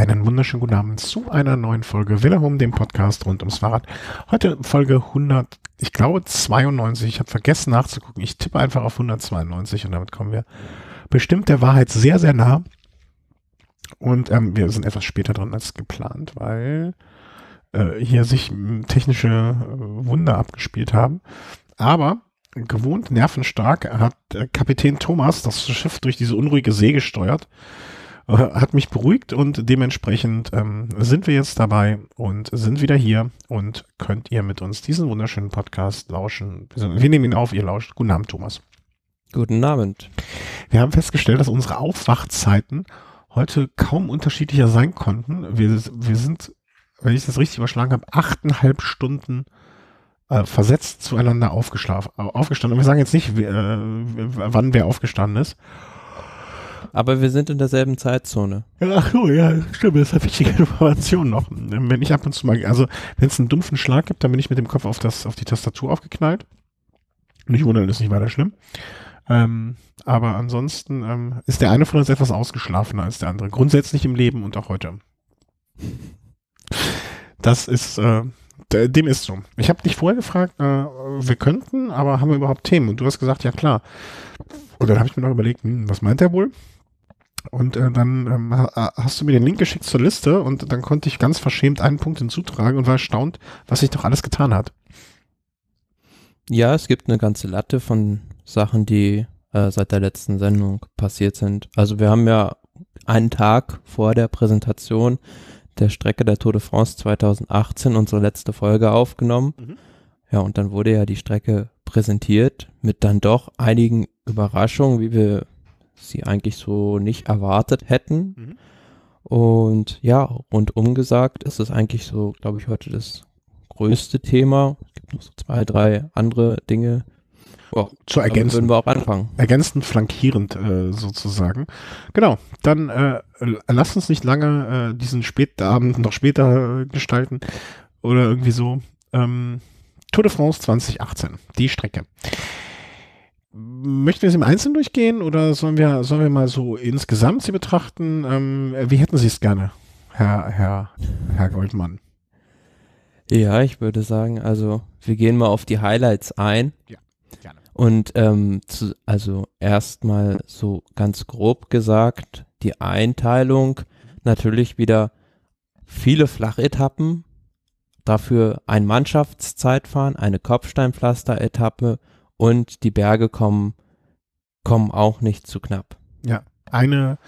Einen wunderschönen guten Abend zu einer neuen Folge Wiederum, dem Podcast rund ums Fahrrad. Heute Folge 100, ich glaube 92. Ich habe vergessen nachzugucken. Ich tippe einfach auf 192 und damit kommen wir bestimmt der Wahrheit sehr, sehr nah. Und ähm, wir sind etwas später dran als geplant, weil äh, hier sich äh, technische äh, Wunder abgespielt haben. Aber gewohnt nervenstark hat äh, Kapitän Thomas das Schiff durch diese unruhige See gesteuert hat mich beruhigt und dementsprechend ähm, sind wir jetzt dabei und sind wieder hier und könnt ihr mit uns diesen wunderschönen Podcast lauschen. Wir nehmen ihn auf, ihr lauscht. Guten Abend, Thomas. Guten Abend. Wir haben festgestellt, dass unsere Aufwachzeiten heute kaum unterschiedlicher sein konnten. Wir, wir sind, wenn ich das richtig überschlagen habe, achteinhalb Stunden äh, versetzt zueinander aufgeschlafen, äh, aufgestanden. Und wir sagen jetzt nicht, äh, wann wer aufgestanden ist. Aber wir sind in derselben Zeitzone. Ach so, ja, stimmt, das ist eine wichtige Information noch. Wenn ich ab und zu mal, also wenn es einen dumpfen Schlag gibt, dann bin ich mit dem Kopf auf, das, auf die Tastatur aufgeknallt. Nicht wundern, das ist nicht weiter schlimm. Ähm, aber ansonsten ähm, ist der eine von uns etwas ausgeschlafener als der andere. Grundsätzlich im Leben und auch heute. Das ist, äh, dem ist so. Ich habe dich vorher gefragt, äh, wir könnten, aber haben wir überhaupt Themen? Und du hast gesagt, ja klar. Und dann habe ich mir noch überlegt, hm, was meint er wohl? Und äh, dann ähm, hast du mir den Link geschickt zur Liste und dann konnte ich ganz verschämt einen Punkt hinzutragen und war erstaunt, was sich doch alles getan hat. Ja, es gibt eine ganze Latte von Sachen, die äh, seit der letzten Sendung passiert sind. Also wir haben ja einen Tag vor der Präsentation der Strecke der Tour de France 2018 unsere letzte Folge aufgenommen. Mhm. Ja, und dann wurde ja die Strecke präsentiert mit dann doch einigen Überraschungen, wie wir sie eigentlich so nicht erwartet hätten. Mhm. Und ja, rundum gesagt ist es eigentlich so, glaube ich, heute das größte Thema. Es gibt noch so zwei, drei andere Dinge. Oh, zu ergänzen. Würden wir auch anfangen. Ergänzend, flankierend äh, sozusagen. Genau, dann äh, lasst uns nicht lange äh, diesen Spätabend noch später äh, gestalten oder irgendwie so. Ähm, Tour de France 2018, die Strecke. Möchten wir sie im Einzelnen durchgehen oder sollen wir, sollen wir mal so insgesamt sie betrachten? Ähm, wie hätten Sie es gerne, Herr, Herr, Herr Goldmann? Ja, ich würde sagen, also wir gehen mal auf die Highlights ein. Ja, gerne. Und ähm, zu, also erstmal so ganz grob gesagt, die Einteilung, mhm. natürlich wieder viele Flachetappen, dafür ein Mannschaftszeitfahren, eine Kopfsteinpflaster-Etappe und die Berge kommen, kommen auch nicht zu knapp. Ja, eine,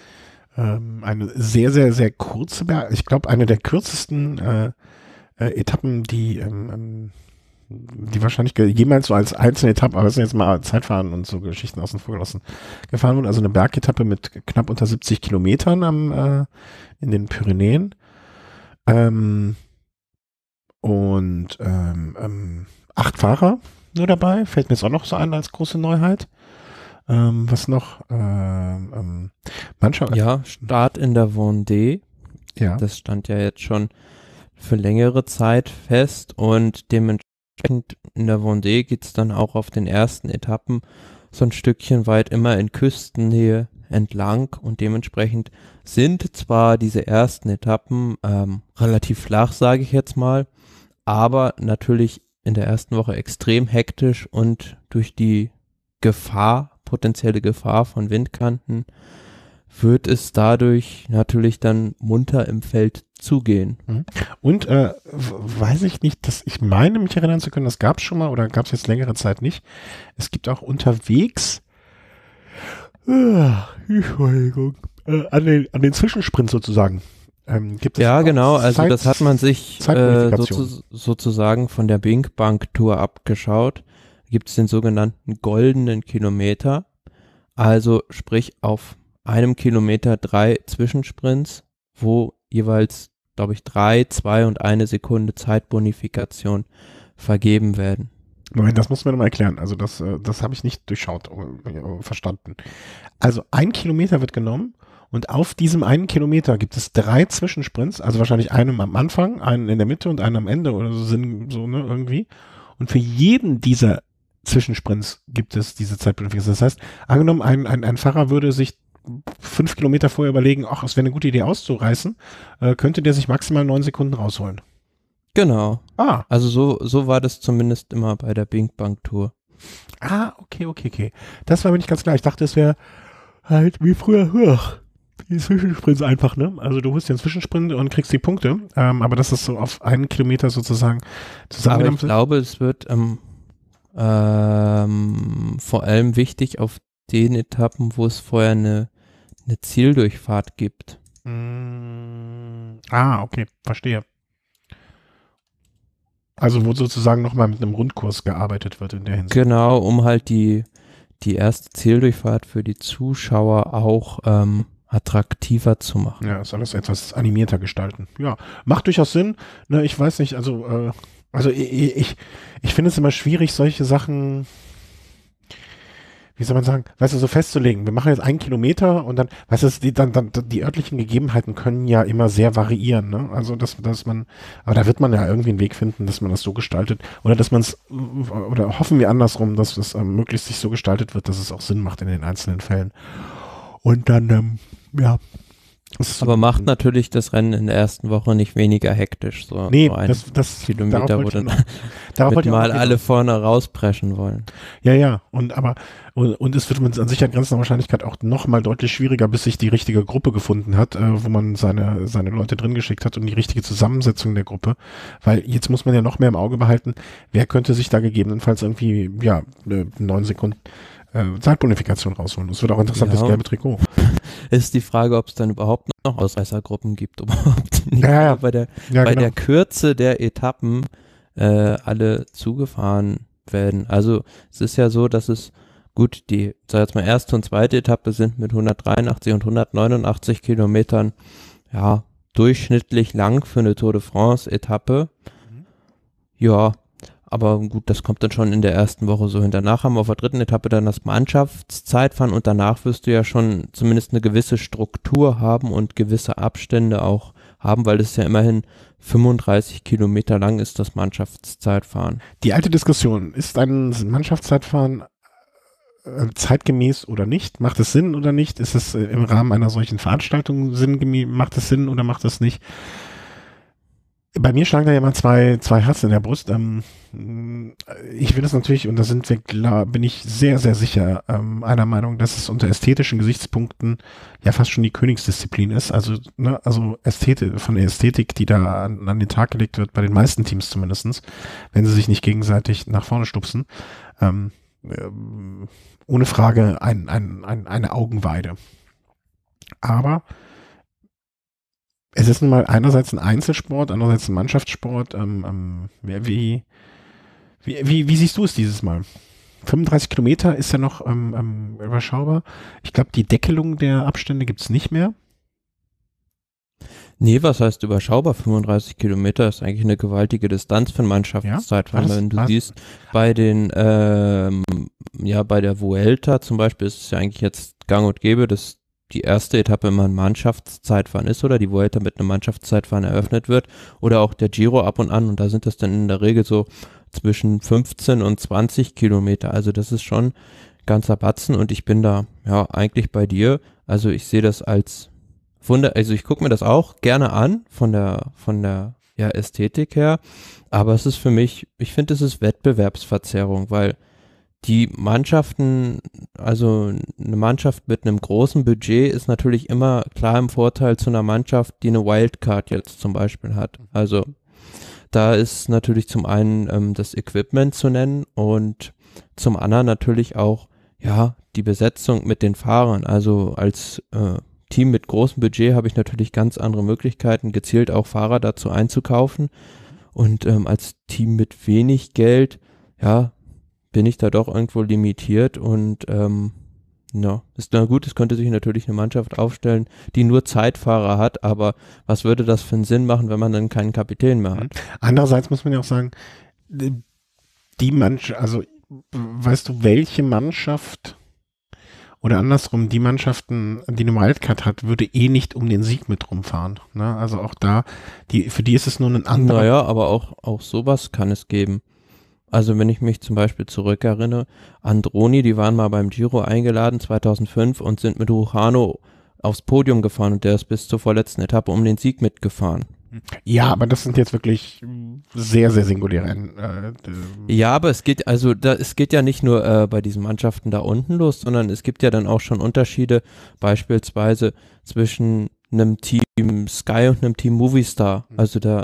ähm, eine sehr, sehr, sehr kurze Berge, ich glaube, eine der kürzesten äh, äh, Etappen, die, ähm, ähm die wahrscheinlich jemals so als einzelne Etappe, aber es sind jetzt mal Zeitfahren und so Geschichten außen vor gelassen, gefahren wurden. Also eine Bergetappe mit knapp unter 70 Kilometern am, äh, in den Pyrenäen. Ähm, und ähm, ähm acht Fahrer nur dabei. Fällt mir jetzt auch noch so ein als große Neuheit. Ähm, was noch? Ähm, ähm, manchmal. Ja, Start in der Vendée. Ja. Das stand ja jetzt schon für längere Zeit fest und dementsprechend in der Vendée geht es dann auch auf den ersten Etappen so ein Stückchen weit immer in Küstennähe entlang und dementsprechend sind zwar diese ersten Etappen ähm, relativ flach, sage ich jetzt mal, aber natürlich in der ersten Woche extrem hektisch und durch die Gefahr, potenzielle Gefahr von Windkanten, wird es dadurch natürlich dann munter im Feld zugehen. Mhm. Und äh, weiß ich nicht, dass ich meine, mich erinnern zu können, das gab es schon mal oder gab es jetzt längere Zeit nicht. Es gibt auch unterwegs äh, äh an, den, an den Zwischensprint sozusagen. Ähm, gibt es ja, genau. Also Zeit, das hat man sich äh, sozu sozusagen von der Bing Bank Tour abgeschaut. Gibt es den sogenannten goldenen Kilometer. Also sprich auf einem Kilometer drei Zwischensprints, wo jeweils, glaube ich, drei, zwei und eine Sekunde Zeitbonifikation vergeben werden. Moment, das muss man mal erklären. Also das, äh, das habe ich nicht durchschaut, äh, verstanden. Also ein Kilometer wird genommen und auf diesem einen Kilometer gibt es drei Zwischensprints, also wahrscheinlich einen am Anfang, einen in der Mitte und einen am Ende oder so, so ne, irgendwie. Und für jeden dieser Zwischensprints gibt es diese Zeitbedürfnisse. Das heißt, angenommen, ein, ein, ein Fahrer würde sich fünf Kilometer vorher überlegen, ach, es wäre eine gute Idee auszureißen, äh, könnte der sich maximal neun Sekunden rausholen. Genau. Ah. Also so, so war das zumindest immer bei der Bing Bang Tour. Ah, okay, okay, okay. Das war mir nicht ganz klar. Ich dachte, es wäre halt wie früher höher die Zwischensprints einfach, ne? Also du holst den Zwischensprint und kriegst die Punkte, ähm, aber das ist so auf einen Kilometer sozusagen zusammengenommen. ich glaube, es wird ähm, ähm, vor allem wichtig auf den Etappen, wo es vorher eine, eine Zieldurchfahrt gibt. Mm, ah, okay, verstehe. Also wo sozusagen nochmal mit einem Rundkurs gearbeitet wird in der Hinsicht. Genau, um halt die, die erste Zieldurchfahrt für die Zuschauer auch ähm, attraktiver zu machen. Ja, soll alles etwas animierter gestalten. Ja, macht durchaus Sinn. Ne, ich weiß nicht, also, äh, also ich, ich, ich finde es immer schwierig, solche Sachen, wie soll man sagen, weißt du, so festzulegen. Wir machen jetzt einen Kilometer und dann, weißt du, die, dann, dann, die örtlichen Gegebenheiten können ja immer sehr variieren. Ne? Also, dass, dass man, aber da wird man ja irgendwie einen Weg finden, dass man das so gestaltet oder dass man es, oder hoffen wir andersrum, dass das äh, möglichst sich so gestaltet wird, dass es auch Sinn macht in den einzelnen Fällen. Und dann, ähm, ja. Aber macht natürlich das Rennen in der ersten Woche nicht weniger hektisch. So nee, so ein das, das, Kilometer, wo dann wird mal alle vorne rauspreschen wollen. Ja, ja. Und aber und, und es wird mit an sich an grenzender Wahrscheinlichkeit auch nochmal deutlich schwieriger, bis sich die richtige Gruppe gefunden hat, äh, wo man seine, seine Leute drin geschickt hat und die richtige Zusammensetzung der Gruppe. Weil jetzt muss man ja noch mehr im Auge behalten, wer könnte sich da gegebenenfalls irgendwie, ja, äh, neun Sekunden äh, Zeitbonifikation rausholen. Das wird auch interessant, ja. das gelbe Trikot ist die Frage, ob es dann überhaupt noch Ausreißergruppen gibt, überhaupt nicht. Ja, ja. Bei, der, ja, bei genau. der Kürze der Etappen äh, alle zugefahren werden. Also es ist ja so, dass es gut, die, sag jetzt mal, erste und zweite Etappe sind mit 183 und 189 Kilometern, ja, durchschnittlich lang für eine Tour de France Etappe. Mhm. Ja, aber gut, das kommt dann schon in der ersten Woche so hin. Danach haben wir auf der dritten Etappe dann das Mannschaftszeitfahren und danach wirst du ja schon zumindest eine gewisse Struktur haben und gewisse Abstände auch haben, weil es ja immerhin 35 Kilometer lang ist, das Mannschaftszeitfahren. Die alte Diskussion, ist ein Mannschaftszeitfahren äh, zeitgemäß oder nicht? Macht es Sinn oder nicht? Ist es äh, im Rahmen einer solchen Veranstaltung sinngemäß? macht es Sinn oder macht es nicht? Bei mir schlagen da ja immer zwei, zwei Hass in der Brust. Ähm, ich will es natürlich, und da sind wir klar, bin ich sehr, sehr sicher ähm, einer Meinung, dass es unter ästhetischen Gesichtspunkten ja fast schon die Königsdisziplin ist. Also, ne, also Ästhete, von der Ästhetik, die da an, an den Tag gelegt wird, bei den meisten Teams zumindestens, wenn sie sich nicht gegenseitig nach vorne stupsen. Ähm, ähm ohne Frage ein, ein, ein, eine Augenweide. Aber es ist nun mal einerseits ein Einzelsport, andererseits ein Mannschaftssport. Ähm, ähm, wie, wie, wie, wie, siehst du es dieses Mal? 35 Kilometer ist ja noch ähm, ähm überschaubar. Ich glaube, die Deckelung der Abstände gibt es nicht mehr. Nee, was heißt überschaubar? 35 Kilometer ist eigentlich eine gewaltige Distanz für Mannschaftszeit. Ja, Wenn du siehst, bei den, ähm, ja, bei der Vuelta zum Beispiel ist es ja eigentlich jetzt gang und gäbe, dass die erste Etappe immer ein Mannschaftszeitfahren ist oder die Vuelta mit einem Mannschaftszeitfahren eröffnet wird oder auch der Giro ab und an und da sind das dann in der Regel so zwischen 15 und 20 Kilometer. Also das ist schon ganzer Batzen und ich bin da ja eigentlich bei dir. Also ich sehe das als Wunder, also ich gucke mir das auch gerne an von der von der ja, Ästhetik her, aber es ist für mich, ich finde, es ist Wettbewerbsverzerrung, weil die Mannschaften, also eine Mannschaft mit einem großen Budget ist natürlich immer klar im Vorteil zu einer Mannschaft, die eine Wildcard jetzt zum Beispiel hat. Mhm. Also da ist natürlich zum einen ähm, das Equipment zu nennen und zum anderen natürlich auch, ja, die Besetzung mit den Fahrern. Also als äh, Team mit großem Budget habe ich natürlich ganz andere Möglichkeiten, gezielt auch Fahrer dazu einzukaufen. Und ähm, als Team mit wenig Geld, ja, bin ich da doch irgendwo limitiert und ähm, ja, ist na gut, es könnte sich natürlich eine Mannschaft aufstellen, die nur Zeitfahrer hat, aber was würde das für einen Sinn machen, wenn man dann keinen Kapitän mehr hat? Mhm. Andererseits muss man ja auch sagen, die Mannschaft, also weißt du, welche Mannschaft oder andersrum, die Mannschaften, die eine Wildcard hat, würde eh nicht um den Sieg mit rumfahren. Ne? Also auch da, die, für die ist es nur ein anderer. Naja, aber auch, auch sowas kann es geben. Also wenn ich mich zum Beispiel zurückerinnere, Androni, die waren mal beim Giro eingeladen 2005 und sind mit Ruchano aufs Podium gefahren und der ist bis zur vorletzten Etappe um den Sieg mitgefahren. Ja, aber das sind jetzt wirklich sehr, sehr singuläre. Äh, ja, aber es geht also, da, es geht ja nicht nur äh, bei diesen Mannschaften da unten los, sondern es gibt ja dann auch schon Unterschiede, beispielsweise zwischen einem Team Sky und einem Team Movistar. Hm. Also da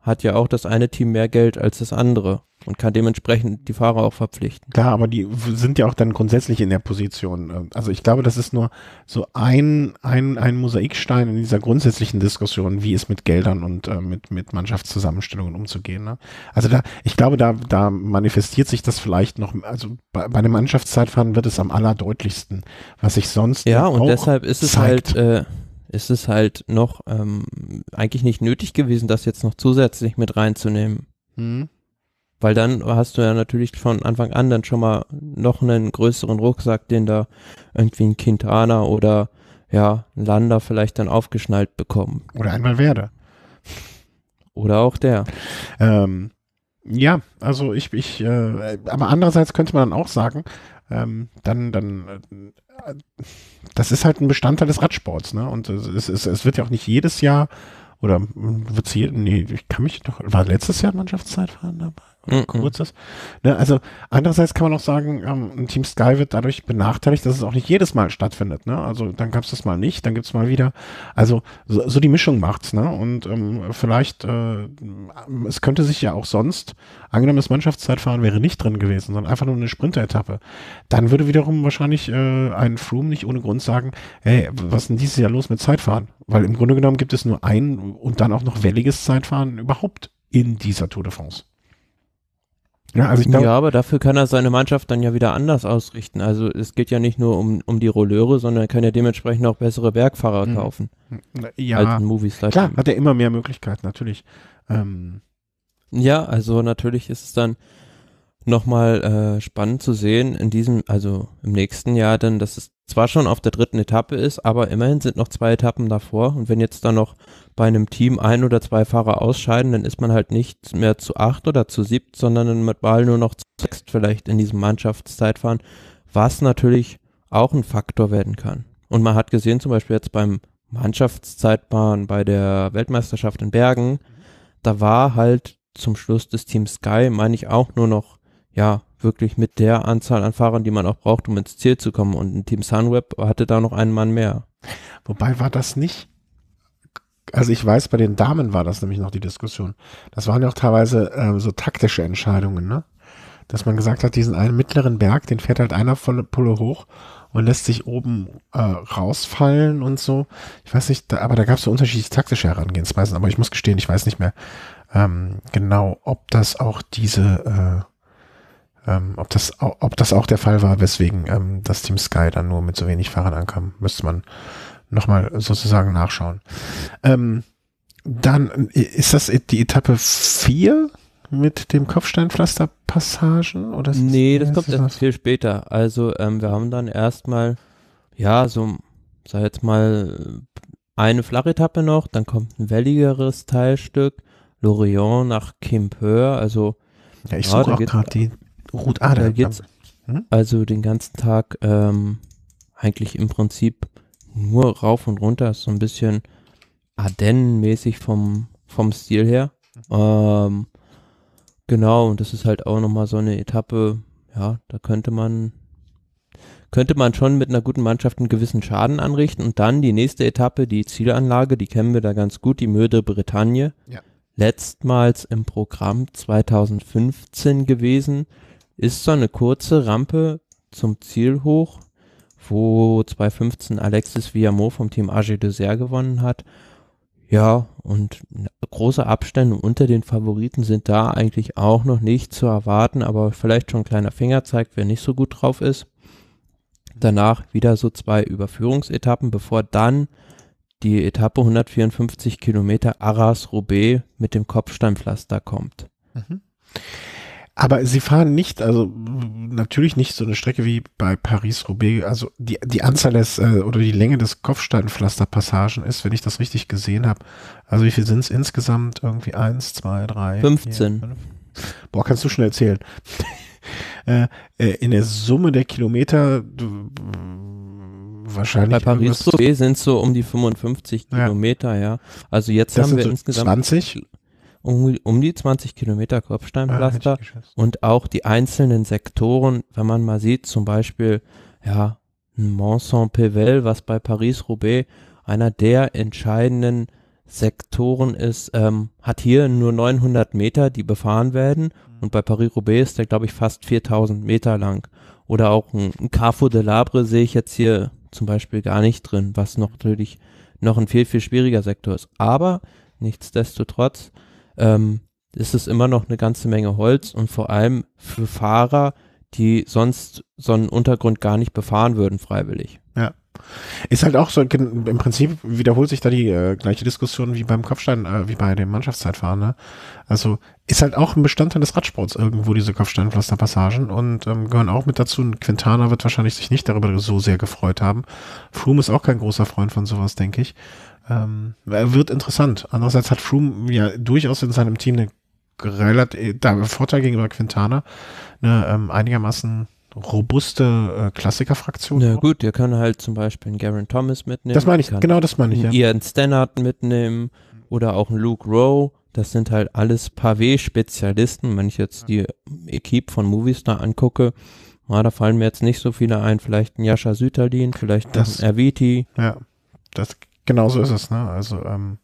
hat ja auch das eine Team mehr Geld als das andere und kann dementsprechend die Fahrer auch verpflichten. Ja, aber die sind ja auch dann grundsätzlich in der Position. Ähm, also ich glaube, das ist nur so ein, ein, ein Mosaikstein in dieser grundsätzlichen Diskussion, wie es mit Geldern und äh, mit, mit Mannschaftszusammenstellungen umzugehen. Ne? Also da, ich glaube, da, da manifestiert sich das vielleicht noch, also bei, bei einem Mannschaftszeitfahren wird es am allerdeutlichsten, was ich sonst. Ja, und deshalb ist es halt, zeigt. halt. Äh, ist es halt noch ähm, eigentlich nicht nötig gewesen, das jetzt noch zusätzlich mit reinzunehmen. Mhm. Weil dann hast du ja natürlich von Anfang an dann schon mal noch einen größeren Rucksack, den da irgendwie ein Quintana oder ja, ein Lander vielleicht dann aufgeschnallt bekommen. Oder einmal Werder. Oder auch der. Ähm, ja, also ich, ich, äh, aber andererseits könnte man dann auch sagen, ähm, dann, dann, äh, das ist halt ein Bestandteil des Radsports, ne? Und es, es, es wird ja auch nicht jedes Jahr oder äh, wird es hier, nee, ich kann mich doch, war letztes Jahr Mannschaftszeit fahren dabei? mhm. kurz Ne, also andererseits kann man auch sagen, ähm, Team Sky wird dadurch benachteiligt, dass es auch nicht jedes Mal stattfindet. Ne? Also dann gab es das mal nicht, dann gibt es mal wieder. Also so, so die Mischung macht's. Ne? Und ähm, vielleicht, äh, es könnte sich ja auch sonst, angenommen das Mannschaftszeitfahren wäre nicht drin gewesen, sondern einfach nur eine Sprinteretappe, dann würde wiederum wahrscheinlich äh, ein Froome nicht ohne Grund sagen, hey, was ist denn dieses Jahr los mit Zeitfahren? Weil im Grunde genommen gibt es nur ein und dann auch noch welliges Zeitfahren überhaupt in dieser Tour de France. Ja, also ich glaub, ja, aber dafür kann er seine Mannschaft dann ja wieder anders ausrichten. Also es geht ja nicht nur um, um die Rolleure, sondern er kann ja dementsprechend auch bessere Bergfahrer hm. kaufen. Hm, äh, ja, als klar, hat er immer mehr Möglichkeiten, natürlich. Ähm. Ja, also natürlich ist es dann nochmal äh, spannend zu sehen in diesem, also im nächsten Jahr dann, dass es zwar schon auf der dritten Etappe ist, aber immerhin sind noch zwei Etappen davor und wenn jetzt da noch bei einem Team ein oder zwei Fahrer ausscheiden, dann ist man halt nicht mehr zu acht oder zu siebt, sondern dann mit Wahl nur noch zu sechst vielleicht in diesem Mannschaftszeitfahren, was natürlich auch ein Faktor werden kann. Und man hat gesehen zum Beispiel jetzt beim Mannschaftszeitfahren bei der Weltmeisterschaft in Bergen, da war halt zum Schluss des Teams Sky, meine ich, auch nur noch ja, wirklich mit der Anzahl an Fahrern, die man auch braucht, um ins Ziel zu kommen. Und Team Sunweb hatte da noch einen Mann mehr. Wobei war das nicht, also ich weiß, bei den Damen war das nämlich noch die Diskussion. Das waren ja auch teilweise ähm, so taktische Entscheidungen, ne? Dass man gesagt hat, diesen einen mittleren Berg, den fährt halt einer volle Pulle hoch und lässt sich oben äh, rausfallen und so. Ich weiß nicht, da, aber da gab es so unterschiedliche taktische Herangehensweisen. Aber ich muss gestehen, ich weiß nicht mehr ähm, genau, ob das auch diese äh, ähm, ob, das, ob das auch der Fall war, weswegen ähm, das Team Sky dann nur mit so wenig Fahrern ankam, müsste man nochmal sozusagen nachschauen. Ähm, dann äh, ist das die Etappe 4 mit dem Kopfsteinpflaster-Passagen? Oder nee, das, das kommt erst viel später. Also ähm, wir haben dann erstmal, ja, so, sag jetzt mal, eine flache Etappe noch, dann kommt ein welligeres Teilstück, Lorient nach Quimper, also ja, ich ja, suche auch gerade die, Ruth Ader. Jetzt, ähm, hm? Also den ganzen Tag ähm, eigentlich im Prinzip nur rauf und runter, so ein bisschen Ardennen-mäßig vom, vom Stil her. Mhm. Ähm, genau, und das ist halt auch nochmal so eine Etappe, ja, da könnte man könnte man schon mit einer guten Mannschaft einen gewissen Schaden anrichten. Und dann die nächste Etappe, die Zielanlage, die kennen wir da ganz gut, die Möde Bretagne. Ja. Letztmals im Programm 2015 gewesen ist so eine kurze Rampe zum Ziel hoch, wo 2015 Alexis Villamor vom Team AG Desert gewonnen hat. Ja, und große Abstände unter den Favoriten sind da eigentlich auch noch nicht zu erwarten, aber vielleicht schon ein kleiner Finger zeigt, wer nicht so gut drauf ist. Danach wieder so zwei Überführungsetappen, bevor dann die Etappe 154 Kilometer Arras-Roubaix mit dem Kopfsteinpflaster kommt. Mhm. Aber sie fahren nicht, also natürlich nicht so eine Strecke wie bei Paris-Roubaix. Also die, die Anzahl des äh, oder die Länge des Kopfsteinpflasterpassagen ist, wenn ich das richtig gesehen habe. Also wie viel sind es insgesamt? Irgendwie eins, zwei, drei. 15. Vier, Boah, kannst du schnell zählen. Äh, äh, in der Summe der Kilometer du, wahrscheinlich. Bei Paris-Roubaix sind es so um die 55 ja. Kilometer, ja. Also jetzt das haben wir so insgesamt 20 um, um die 20 Kilometer Kopfsteinpflaster ah, und auch die einzelnen Sektoren, wenn man mal sieht, zum Beispiel, ja, Mont Saint-Pével, was bei Paris-Roubaix einer der entscheidenden Sektoren ist, ähm, hat hier nur 900 Meter, die befahren werden. Mhm. Und bei Paris-Roubaix ist der, glaube ich, fast 4000 Meter lang. Oder auch ein, ein Carrefour de Labre sehe ich jetzt hier zum Beispiel gar nicht drin, was noch natürlich noch ein viel, viel schwieriger Sektor ist. Aber nichtsdestotrotz, ähm, ist es immer noch eine ganze Menge Holz und vor allem für Fahrer, die sonst so einen Untergrund gar nicht befahren würden, freiwillig. Ja. Ist halt auch so, im Prinzip wiederholt sich da die äh, gleiche Diskussion wie beim Kopfstein, äh, wie bei dem Mannschaftszeitfahren. Ne? Also ist halt auch ein Bestandteil des Radsports irgendwo, diese Kopfsteinpflasterpassagen und ähm, gehören auch mit dazu. Und Quintana wird wahrscheinlich sich nicht darüber so sehr gefreut haben. Froome ist auch kein großer Freund von sowas, denke ich. Ähm, wird interessant. Andererseits hat Froome ja durchaus in seinem Team einen relativ, äh, da Vorteil gegenüber Quintana, eine ähm, einigermaßen robuste äh, Klassikerfraktion. Ja gut, ihr könnt halt zum Beispiel einen Garen Thomas mitnehmen. Das meine ich, genau das meine ich. Ja. Ian Stannard mitnehmen oder auch einen Luke Rowe. Das sind halt alles Pavé-Spezialisten. Wenn ich jetzt die Equipe von Movistar angucke, ah, da fallen mir jetzt nicht so viele ein. Vielleicht ein Jascha Süterlin, vielleicht das, ein Erviti. Ja, das Genau so ist es, ne? Also, ähm,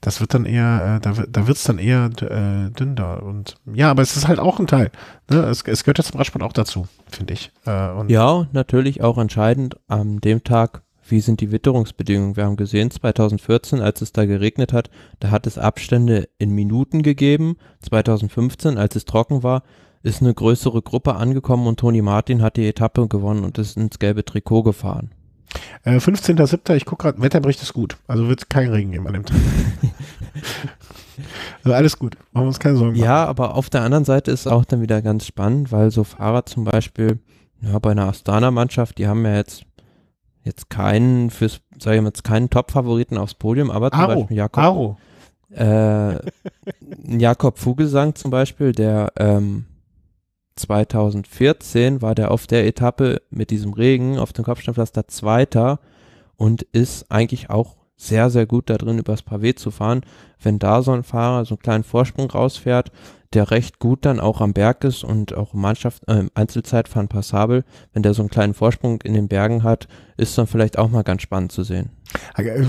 das wird dann eher, äh, da, da wird es dann eher äh, dünner. Und ja, aber es ist halt auch ein Teil. Ne? Es, es gehört ja zum Radsport auch dazu, finde ich. Äh, ja, natürlich auch entscheidend an dem Tag, wie sind die Witterungsbedingungen. Wir haben gesehen, 2014, als es da geregnet hat, da hat es Abstände in Minuten gegeben. 2015, als es trocken war, ist eine größere Gruppe angekommen und Toni Martin hat die Etappe gewonnen und ist ins gelbe Trikot gefahren. Äh, 15.07. Ich gucke gerade, Wetterbericht ist gut. Also wird es keinen Regen geben an dem Tag. also alles gut. Machen wir uns keine Sorgen. Ja, machen. aber auf der anderen Seite ist auch dann wieder ganz spannend, weil so Fahrer zum Beispiel, ja, bei einer Astana-Mannschaft, die haben ja jetzt jetzt keinen fürs, sage ich mal, jetzt keinen Top-Favoriten aufs Podium, aber zum Aro, Beispiel Jakob. Aro. Äh, Jakob Fugelsang zum Beispiel, der ähm, 2014 war der auf der Etappe mit diesem Regen auf dem Kopfsteinpflaster Zweiter und ist eigentlich auch sehr, sehr gut da drin, übers Pavé zu fahren. Wenn da so ein Fahrer so einen kleinen Vorsprung rausfährt, der recht gut dann auch am Berg ist und auch im äh, Einzelzeitfahren passabel, wenn der so einen kleinen Vorsprung in den Bergen hat, ist dann vielleicht auch mal ganz spannend zu sehen. Äh, äh,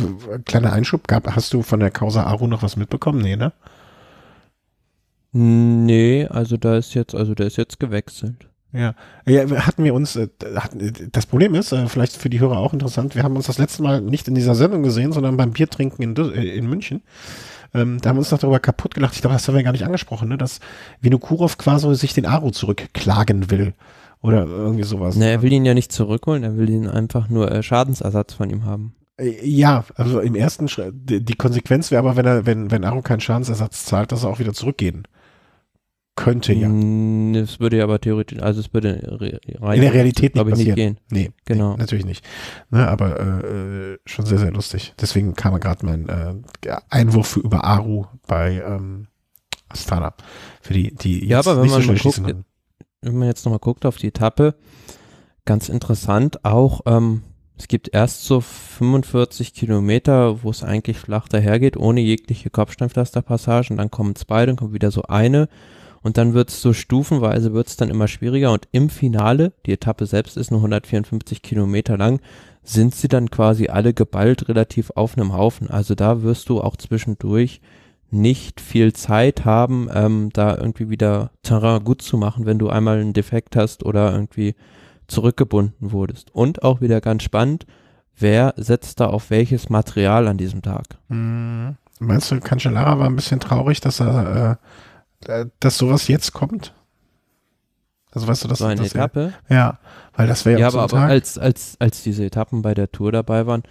kleiner Einschub, gab, hast du von der Causa Aru noch was mitbekommen? Nee, ne? Nee, also da ist jetzt, also der ist jetzt gewechselt. Ja. ja, hatten wir uns, äh, hatten, das Problem ist, äh, vielleicht für die Hörer auch interessant, wir haben uns das letzte Mal nicht in dieser Sendung gesehen, sondern beim Biertrinken in, äh, in München. Ähm, da haben wir uns noch darüber kaputt gelacht, ich glaube, das haben wir gar nicht angesprochen, ne? dass Vinokurov quasi sich den Aro zurückklagen will oder irgendwie sowas. Na, er will ihn ja nicht zurückholen, er will ihn einfach nur Schadensersatz von ihm haben. Ja, also im ersten Schritt, die Konsequenz wäre aber, wenn er, wenn, wenn Aro keinen Schadensersatz zahlt, dass er auch wieder zurückgehen könnte ja. Das hm, würde ja aber theoretisch, also es würde in der Realität nicht, passieren. nicht gehen. Nee, genau. Nee, natürlich nicht. Ne, aber äh, äh schon sehr, sehr lustig. Deswegen kam gerade mein äh, Einwurf über Aru bei ähm, Astana. Für die, die jetzt ja, aber wenn nicht man so guckt, Wenn man jetzt nochmal guckt auf die Etappe, ganz interessant auch, ähm, es gibt erst so 45 Kilometer, wo es eigentlich flach dahergeht, ohne jegliche Kopfsteinpflasterpassagen. Dann kommen zwei, dann kommt wieder so eine und dann wird es so stufenweise wird es dann immer schwieriger und im Finale, die Etappe selbst ist nur 154 Kilometer lang, sind sie dann quasi alle geballt relativ auf einem Haufen. Also da wirst du auch zwischendurch nicht viel Zeit haben, ähm, da irgendwie wieder Terrain gut zu machen, wenn du einmal einen Defekt hast oder irgendwie zurückgebunden wurdest. Und auch wieder ganz spannend, wer setzt da auf welches Material an diesem Tag? Mhm. Meinst du, Cancellara war ein bisschen traurig, dass er äh äh, dass sowas jetzt kommt? Also weißt du, dass so eine das Etappe? Ja, ja, weil das wäre ja, ja aber, aber als als als diese Etappen bei der Tour dabei waren,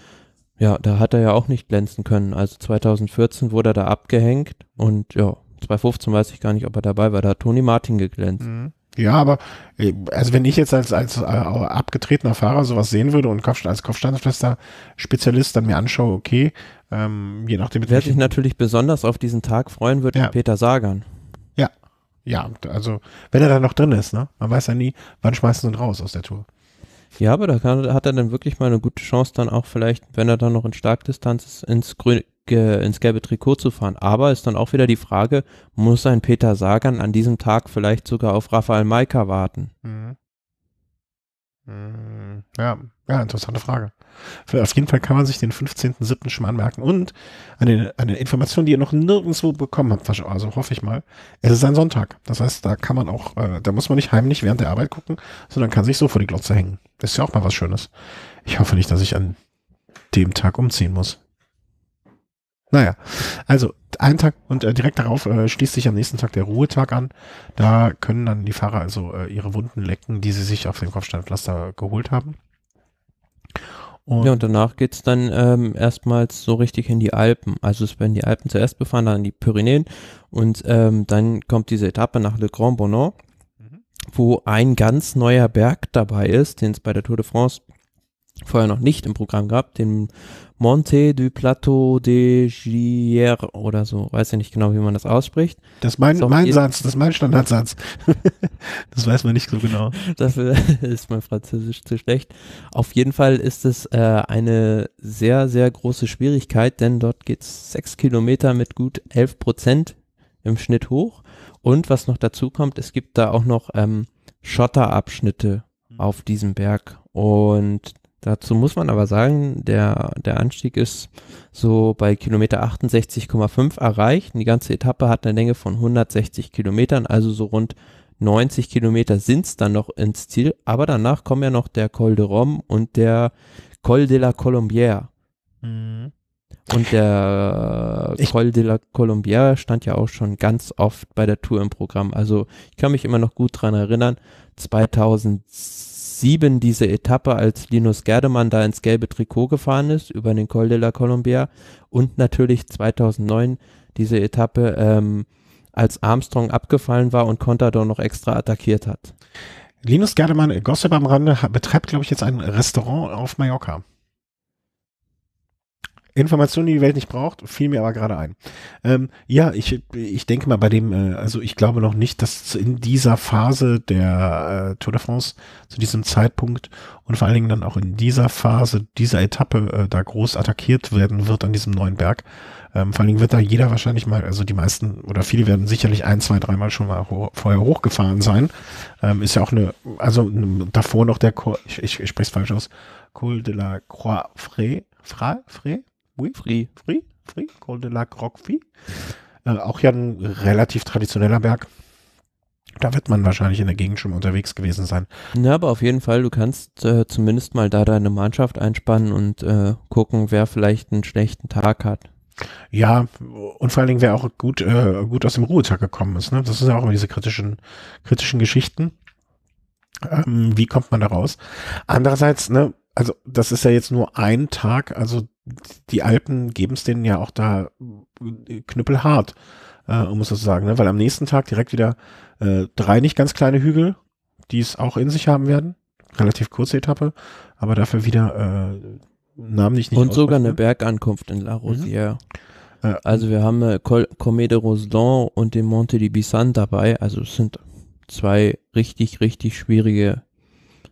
ja, da hat er ja auch nicht glänzen können. Also 2014 wurde er da abgehängt und ja, 2015 weiß ich gar nicht, ob er dabei war. Da hat Toni Martin geglänzt. Mhm. Ja, aber äh, also wenn ich jetzt als, als äh, abgetretener Fahrer sowas sehen würde und Kopf, als Kopfsteinfester-Spezialist dann mir anschaue, okay, ähm, je nachdem. Wer sich natürlich besonders auf diesen Tag freuen würde, ja. Peter Sagan. Ja, also wenn er da noch drin ist, ne? Man weiß ja nie, wann schmeißen sie ihn raus aus der Tour. Ja, aber da kann, hat er dann wirklich mal eine gute Chance, dann auch vielleicht, wenn er dann noch in Starkdistanz ist, ins, grüne, äh, ins gelbe Trikot zu fahren. Aber ist dann auch wieder die Frage, muss ein Peter Sagan an diesem Tag vielleicht sogar auf Rafael Maika warten? Mhm. Hm, ja, ja, interessante Frage. Auf jeden Fall kann man sich den 15.07. schon mal anmerken. Und eine, eine Information, die ihr noch nirgendwo bekommen habt, also hoffe ich mal, es ist ein Sonntag. Das heißt, da kann man auch, äh, da muss man nicht heimlich während der Arbeit gucken, sondern kann sich so vor die Glotze hängen. Ist ja auch mal was Schönes. Ich hoffe nicht, dass ich an dem Tag umziehen muss. Naja, also ein Tag und äh, direkt darauf äh, schließt sich am nächsten Tag der Ruhetag an. Da können dann die Fahrer also äh, ihre Wunden lecken, die sie sich auf dem Kopfsteinpflaster geholt haben. Und ja, und danach geht es dann ähm, erstmals so richtig in die Alpen. Also es werden die Alpen zuerst befahren, dann die Pyrenäen und ähm, dann kommt diese Etappe nach Le Grand Bonan, mhm. wo ein ganz neuer Berg dabei ist, den es bei der Tour de France vorher noch nicht im Programm gehabt, den Monte du Plateau de Gier oder so. Weiß ja nicht genau, wie man das ausspricht. Das ist mein, Satz, das ist mein Standardsatz. das weiß man nicht so genau. Dafür ist mein Französisch zu schlecht. Auf jeden Fall ist es äh, eine sehr, sehr große Schwierigkeit, denn dort geht es sechs Kilometer mit gut elf Prozent im Schnitt hoch. Und was noch dazu kommt, es gibt da auch noch ähm, Schotterabschnitte hm. auf diesem Berg. Und Dazu muss man aber sagen, der, der Anstieg ist so bei Kilometer 68,5 erreicht. die ganze Etappe hat eine Länge von 160 Kilometern, also so rund 90 Kilometer sind es dann noch ins Ziel. Aber danach kommen ja noch der Col de Rome und der Col de la Colombière. Mhm. Und der ich Col de la Colombière stand ja auch schon ganz oft bei der Tour im Programm. Also ich kann mich immer noch gut dran erinnern, 2007 2007 diese Etappe, als Linus Gerdemann da ins gelbe Trikot gefahren ist, über den Col de la Colombia und natürlich 2009 diese Etappe, ähm, als Armstrong abgefallen war und Contador noch extra attackiert hat. Linus Gerdemann, Gossip am Rande, betreibt, glaube ich, jetzt ein Restaurant auf Mallorca. Information, die die Welt nicht braucht, fiel mir aber gerade ein. Ähm, ja, ich, ich denke mal bei dem, äh, also ich glaube noch nicht, dass in dieser Phase der äh, Tour de France zu diesem Zeitpunkt und vor allen Dingen dann auch in dieser Phase, dieser Etappe äh, da groß attackiert werden wird an diesem neuen Berg. Ähm, vor allen Dingen wird da jeder wahrscheinlich mal, also die meisten oder viele werden sicherlich ein, zwei, dreimal schon mal ho vorher hochgefahren sein. Ähm, ist ja auch eine, also davor noch der, ich, ich, ich spreche es falsch aus, Col de la Croix Frais, Fra, Frais, Oui, Free, Free, Free, Col de la Croque-Fille. Äh, auch ja ein relativ traditioneller Berg. Da wird man wahrscheinlich in der Gegend schon unterwegs gewesen sein. Na, aber auf jeden Fall, du kannst äh, zumindest mal da deine Mannschaft einspannen und äh, gucken, wer vielleicht einen schlechten Tag hat. Ja, und vor allen Dingen, wer auch gut, äh, gut aus dem Ruhetag gekommen ist. Ne? Das sind ja auch immer diese kritischen, kritischen Geschichten. Ähm, wie kommt man da raus? Andererseits, ne, also das ist ja jetzt nur ein Tag, also die Alpen geben es denen ja auch da äh, knüppelhart, äh, um es so sagen, ne? weil am nächsten Tag direkt wieder äh, drei nicht ganz kleine Hügel, die es auch in sich haben werden. Relativ kurze Etappe, aber dafür wieder äh, Namen nicht Und sogar eine Bergankunft in La mhm. Rosière. Mhm. also wir haben äh, Col Comé de Roseland und den Monte di Bissan dabei. Also es sind zwei richtig, richtig schwierige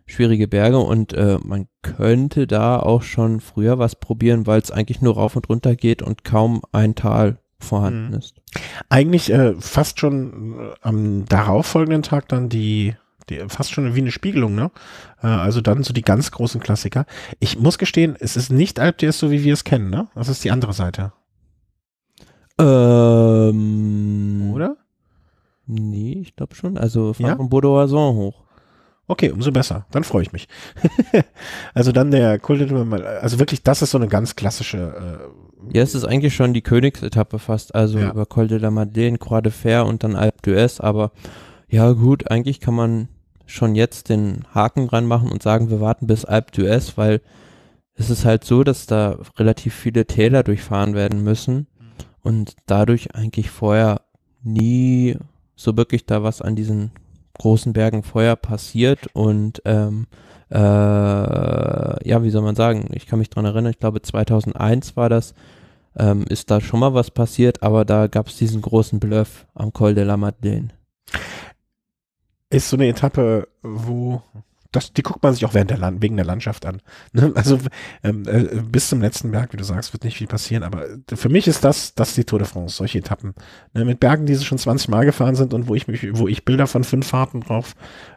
schwierige Berge und äh, man könnte da auch schon früher was probieren, weil es eigentlich nur rauf und runter geht und kaum ein Tal vorhanden mhm. ist. Eigentlich äh, fast schon äh, am darauffolgenden Tag dann die die, fast schon wie eine Spiegelung, ne? Äh, also dann so die ganz großen Klassiker. Ich muss gestehen, es ist nicht Alp so wie wir es kennen, ne? Das ist die andere Seite. Ähm, Oder? Nee, ich glaube schon. Also von ja? Bordeaux-Oison hoch. Okay, umso besser. Dann freue ich mich. also dann der Kult, also wirklich, das ist so eine ganz klassische. Äh, ja, es ist eigentlich schon die Königsetappe fast, also ja. über Col de la Madeleine, Croix de Fer und dann Alpe d'Huez, aber ja gut, eigentlich kann man schon jetzt den Haken dran machen und sagen, wir warten bis Alpe d'Huez, weil es ist halt so, dass da relativ viele Täler durchfahren werden müssen mhm. und dadurch eigentlich vorher nie so wirklich da was an diesen großen Bergen Feuer passiert und ähm, äh, ja, wie soll man sagen, ich kann mich dran erinnern, ich glaube 2001 war das, ähm, ist da schon mal was passiert, aber da gab es diesen großen Bluff am Col de la Madeleine. Ist so eine Etappe, wo das, die guckt man sich auch während der Land, wegen der Landschaft an. Ne? Also ähm, äh, bis zum letzten Berg, wie du sagst, wird nicht viel passieren. Aber äh, für mich ist das, das die Tour de France, solche Etappen. Ne? Mit Bergen, die sie schon 20 Mal gefahren sind und wo ich mich, wo ich Bilder von fünf Fahrten drauf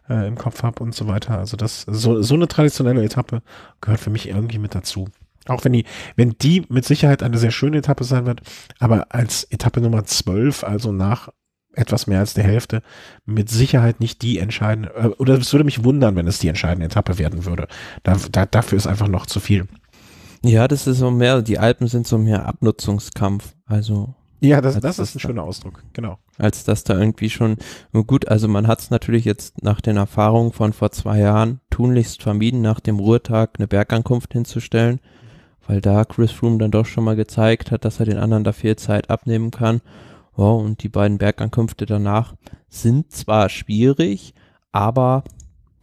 äh, im Kopf habe und so weiter. Also das, so, so eine traditionelle Etappe gehört für mich irgendwie mit dazu. Auch wenn die, wenn die mit Sicherheit eine sehr schöne Etappe sein wird, aber als Etappe Nummer 12, also nach etwas mehr als der Hälfte mit Sicherheit nicht die entscheidende, äh, oder es würde mich wundern, wenn es die entscheidende Etappe werden würde. Da, da, dafür ist einfach noch zu viel. Ja, das ist so mehr, die Alpen sind so mehr Abnutzungskampf, also. Ja, das, das ist ein da, schöner Ausdruck, genau. Als dass da irgendwie schon, gut, also man hat es natürlich jetzt nach den Erfahrungen von vor zwei Jahren tunlichst vermieden, nach dem Ruhetag eine Bergankunft hinzustellen, weil da Chris Froome dann doch schon mal gezeigt hat, dass er den anderen da viel Zeit abnehmen kann. Ja, und die beiden Bergankünfte danach sind zwar schwierig, aber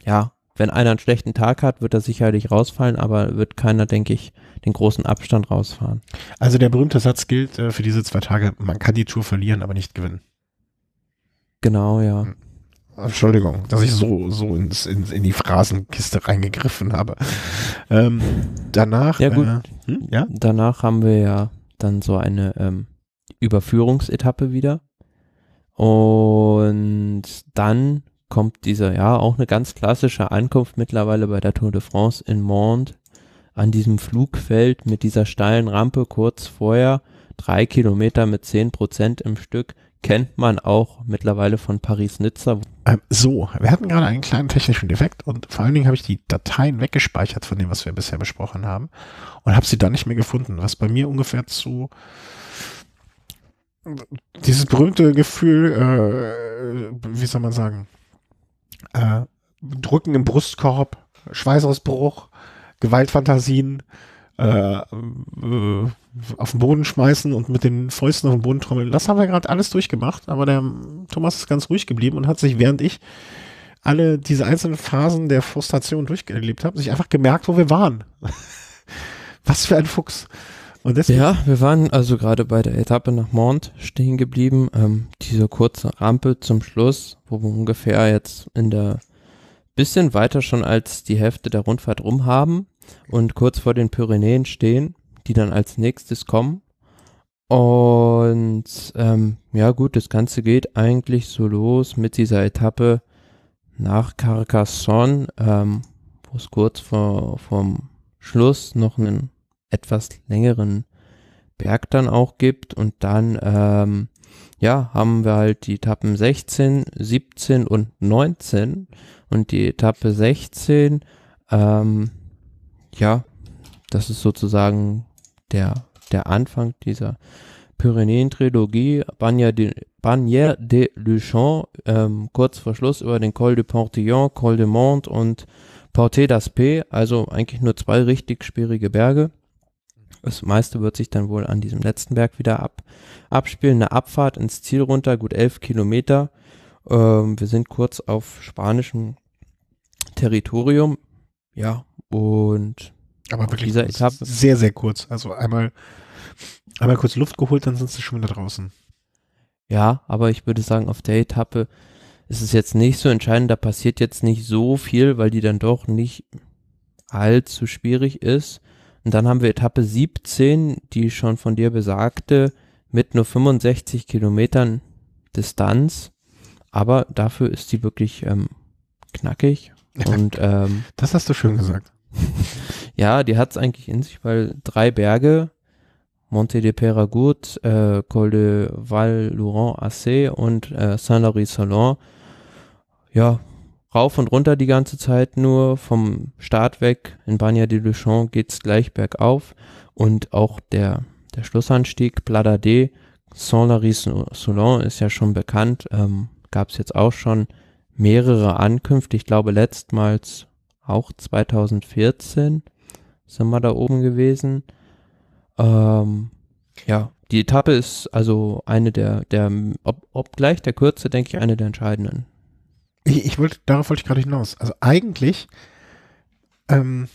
ja, wenn einer einen schlechten Tag hat, wird er sicherlich rausfallen, aber wird keiner, denke ich, den großen Abstand rausfahren. Also der berühmte Satz gilt äh, für diese zwei Tage, man kann die Tour verlieren, aber nicht gewinnen. Genau, ja. Hm. Entschuldigung, dass ich so, so ins, in, in die Phrasenkiste reingegriffen habe. Ähm, danach, ja, gut. Äh, hm? ja? danach haben wir ja dann so eine ähm, Überführungsetappe wieder. Und dann kommt dieser, ja, auch eine ganz klassische Ankunft mittlerweile bei der Tour de France in Mont an diesem Flugfeld mit dieser steilen Rampe kurz vorher. Drei Kilometer mit zehn Prozent im Stück kennt man auch mittlerweile von Paris-Nizza. Ähm, so, wir hatten gerade einen kleinen technischen Defekt und vor allen Dingen habe ich die Dateien weggespeichert von dem, was wir bisher besprochen haben und habe sie dann nicht mehr gefunden, was bei mir ungefähr zu dieses berühmte Gefühl, äh, wie soll man sagen, äh, Drücken im Brustkorb, Schweißausbruch, Gewaltfantasien, äh, äh, auf den Boden schmeißen und mit den Fäusten auf den Boden trommeln. Das haben wir gerade alles durchgemacht, aber der Thomas ist ganz ruhig geblieben und hat sich, während ich alle diese einzelnen Phasen der Frustration durchgelebt habe, sich einfach gemerkt, wo wir waren. Was für ein Fuchs. Und deswegen ja, wir waren also gerade bei der Etappe nach Mont stehen geblieben. Ähm, diese kurze Rampe zum Schluss, wo wir ungefähr jetzt in der bisschen weiter schon als die Hälfte der Rundfahrt rum haben und kurz vor den Pyrenäen stehen, die dann als nächstes kommen. Und ähm, ja gut, das Ganze geht eigentlich so los mit dieser Etappe nach Carcassonne, ähm, wo es kurz vor vom Schluss noch einen etwas längeren Berg dann auch gibt. Und dann, ähm, ja, haben wir halt die Etappen 16, 17 und 19. Und die Etappe 16, ähm, ja, das ist sozusagen der, der Anfang dieser Pyrenäen-Trilogie. Bagnères de, Bagnère de Luchon, ähm, kurz vor Schluss über den Col du Portillon, Col de Monde und Porte d'Aspé. Also eigentlich nur zwei richtig schwierige Berge. Das meiste wird sich dann wohl an diesem letzten Berg wieder ab, abspielen. Eine Abfahrt ins Ziel runter, gut elf Kilometer. Ähm, wir sind kurz auf spanischem Territorium. Ja, und aber wirklich dieser Etappe. sehr, sehr kurz. Also einmal, einmal kurz Luft geholt, dann sind sie schon wieder draußen. Ja, aber ich würde sagen, auf der Etappe ist es jetzt nicht so entscheidend. Da passiert jetzt nicht so viel, weil die dann doch nicht allzu schwierig ist. Und dann haben wir Etappe 17, die schon von dir besagte, mit nur 65 Kilometern Distanz. Aber dafür ist sie wirklich ähm, knackig. Und, ähm, das hast du schön gesagt. ja, die hat es eigentlich in sich, weil drei Berge, Monte de Peragut, äh, Col de Val-Laurent-Assé und äh, saint laurent salon ja, rauf und runter die ganze Zeit nur. Vom Start weg in Bagna de Luchon geht's gleich bergauf. Und auch der, der Schlussanstieg, Plada D, Saint-Lary-Soulon ist ja schon bekannt. Ähm, Gab es jetzt auch schon mehrere Ankünfte. Ich glaube, letztmals auch 2014 sind wir da oben gewesen. Ähm, ja, die Etappe ist also eine der, der ob, obgleich der Kürze, denke ich, eine der entscheidenden. Ich, ich wollte, darauf wollte ich gerade hinaus. Also eigentlich ähm,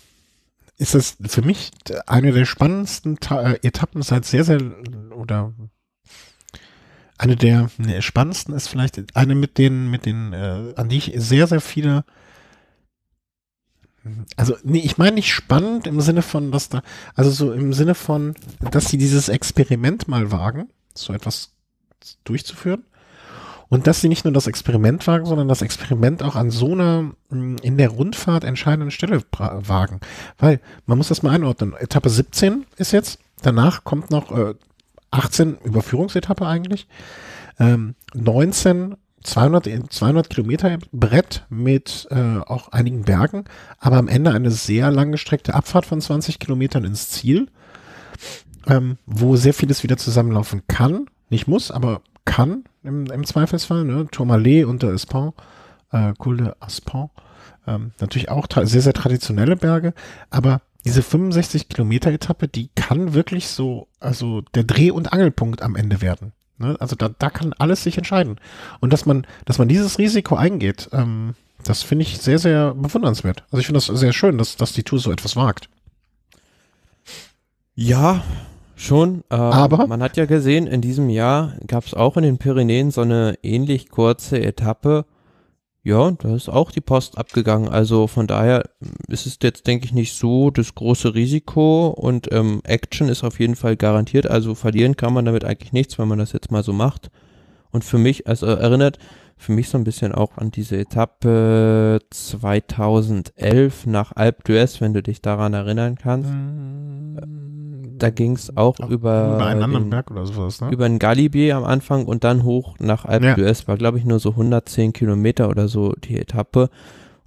ist das für mich eine der spannendsten Ta äh, Etappen seit sehr, sehr oder eine der ne, spannendsten ist vielleicht eine mit denen, mit denen, äh, an die ich sehr, sehr viele also, nee, ich meine nicht spannend im Sinne von, dass da, also so im Sinne von, dass sie dieses Experiment mal wagen, so etwas durchzuführen. Und dass sie nicht nur das Experiment wagen, sondern das Experiment auch an so einer mm, in der Rundfahrt entscheidenden Stelle wagen. Weil man muss das mal einordnen. Etappe 17 ist jetzt, danach kommt noch äh, 18 Überführungsetappe eigentlich, ähm, 19 200, 200 Kilometer Brett mit äh, auch einigen Bergen, aber am Ende eine sehr langgestreckte Abfahrt von 20 Kilometern ins Ziel, ähm, wo sehr vieles wieder zusammenlaufen kann, nicht muss, aber kann, im, im Zweifelsfall. Ne? Tourmalet unter der Espon, äh, Col de Aspon. Ähm, natürlich auch sehr, sehr traditionelle Berge, aber diese 65 Kilometer Etappe, die kann wirklich so, also der Dreh- und Angelpunkt am Ende werden. Ne? Also da, da kann alles sich entscheiden. Und dass man, dass man dieses Risiko eingeht, ähm, das finde ich sehr, sehr bewundernswert. Also ich finde das sehr schön, dass, dass die Tour so etwas wagt. Ja, Schon, äh, aber man hat ja gesehen, in diesem Jahr gab es auch in den Pyrenäen so eine ähnlich kurze Etappe. Ja, da ist auch die Post abgegangen. Also von daher ist es jetzt, denke ich, nicht so das große Risiko und ähm, Action ist auf jeden Fall garantiert. Also verlieren kann man damit eigentlich nichts, wenn man das jetzt mal so macht. Und für mich, also erinnert für mich so ein bisschen auch an diese Etappe 2011 nach Alp d'Huez, wenn du dich daran erinnern kannst. Mhm da ging es auch Ach, über, über einen anderen den, Berg oder sowas, ne? Über den Galibier am Anfang und dann hoch nach Alp ja. d'Huez. War, glaube ich, nur so 110 Kilometer oder so die Etappe.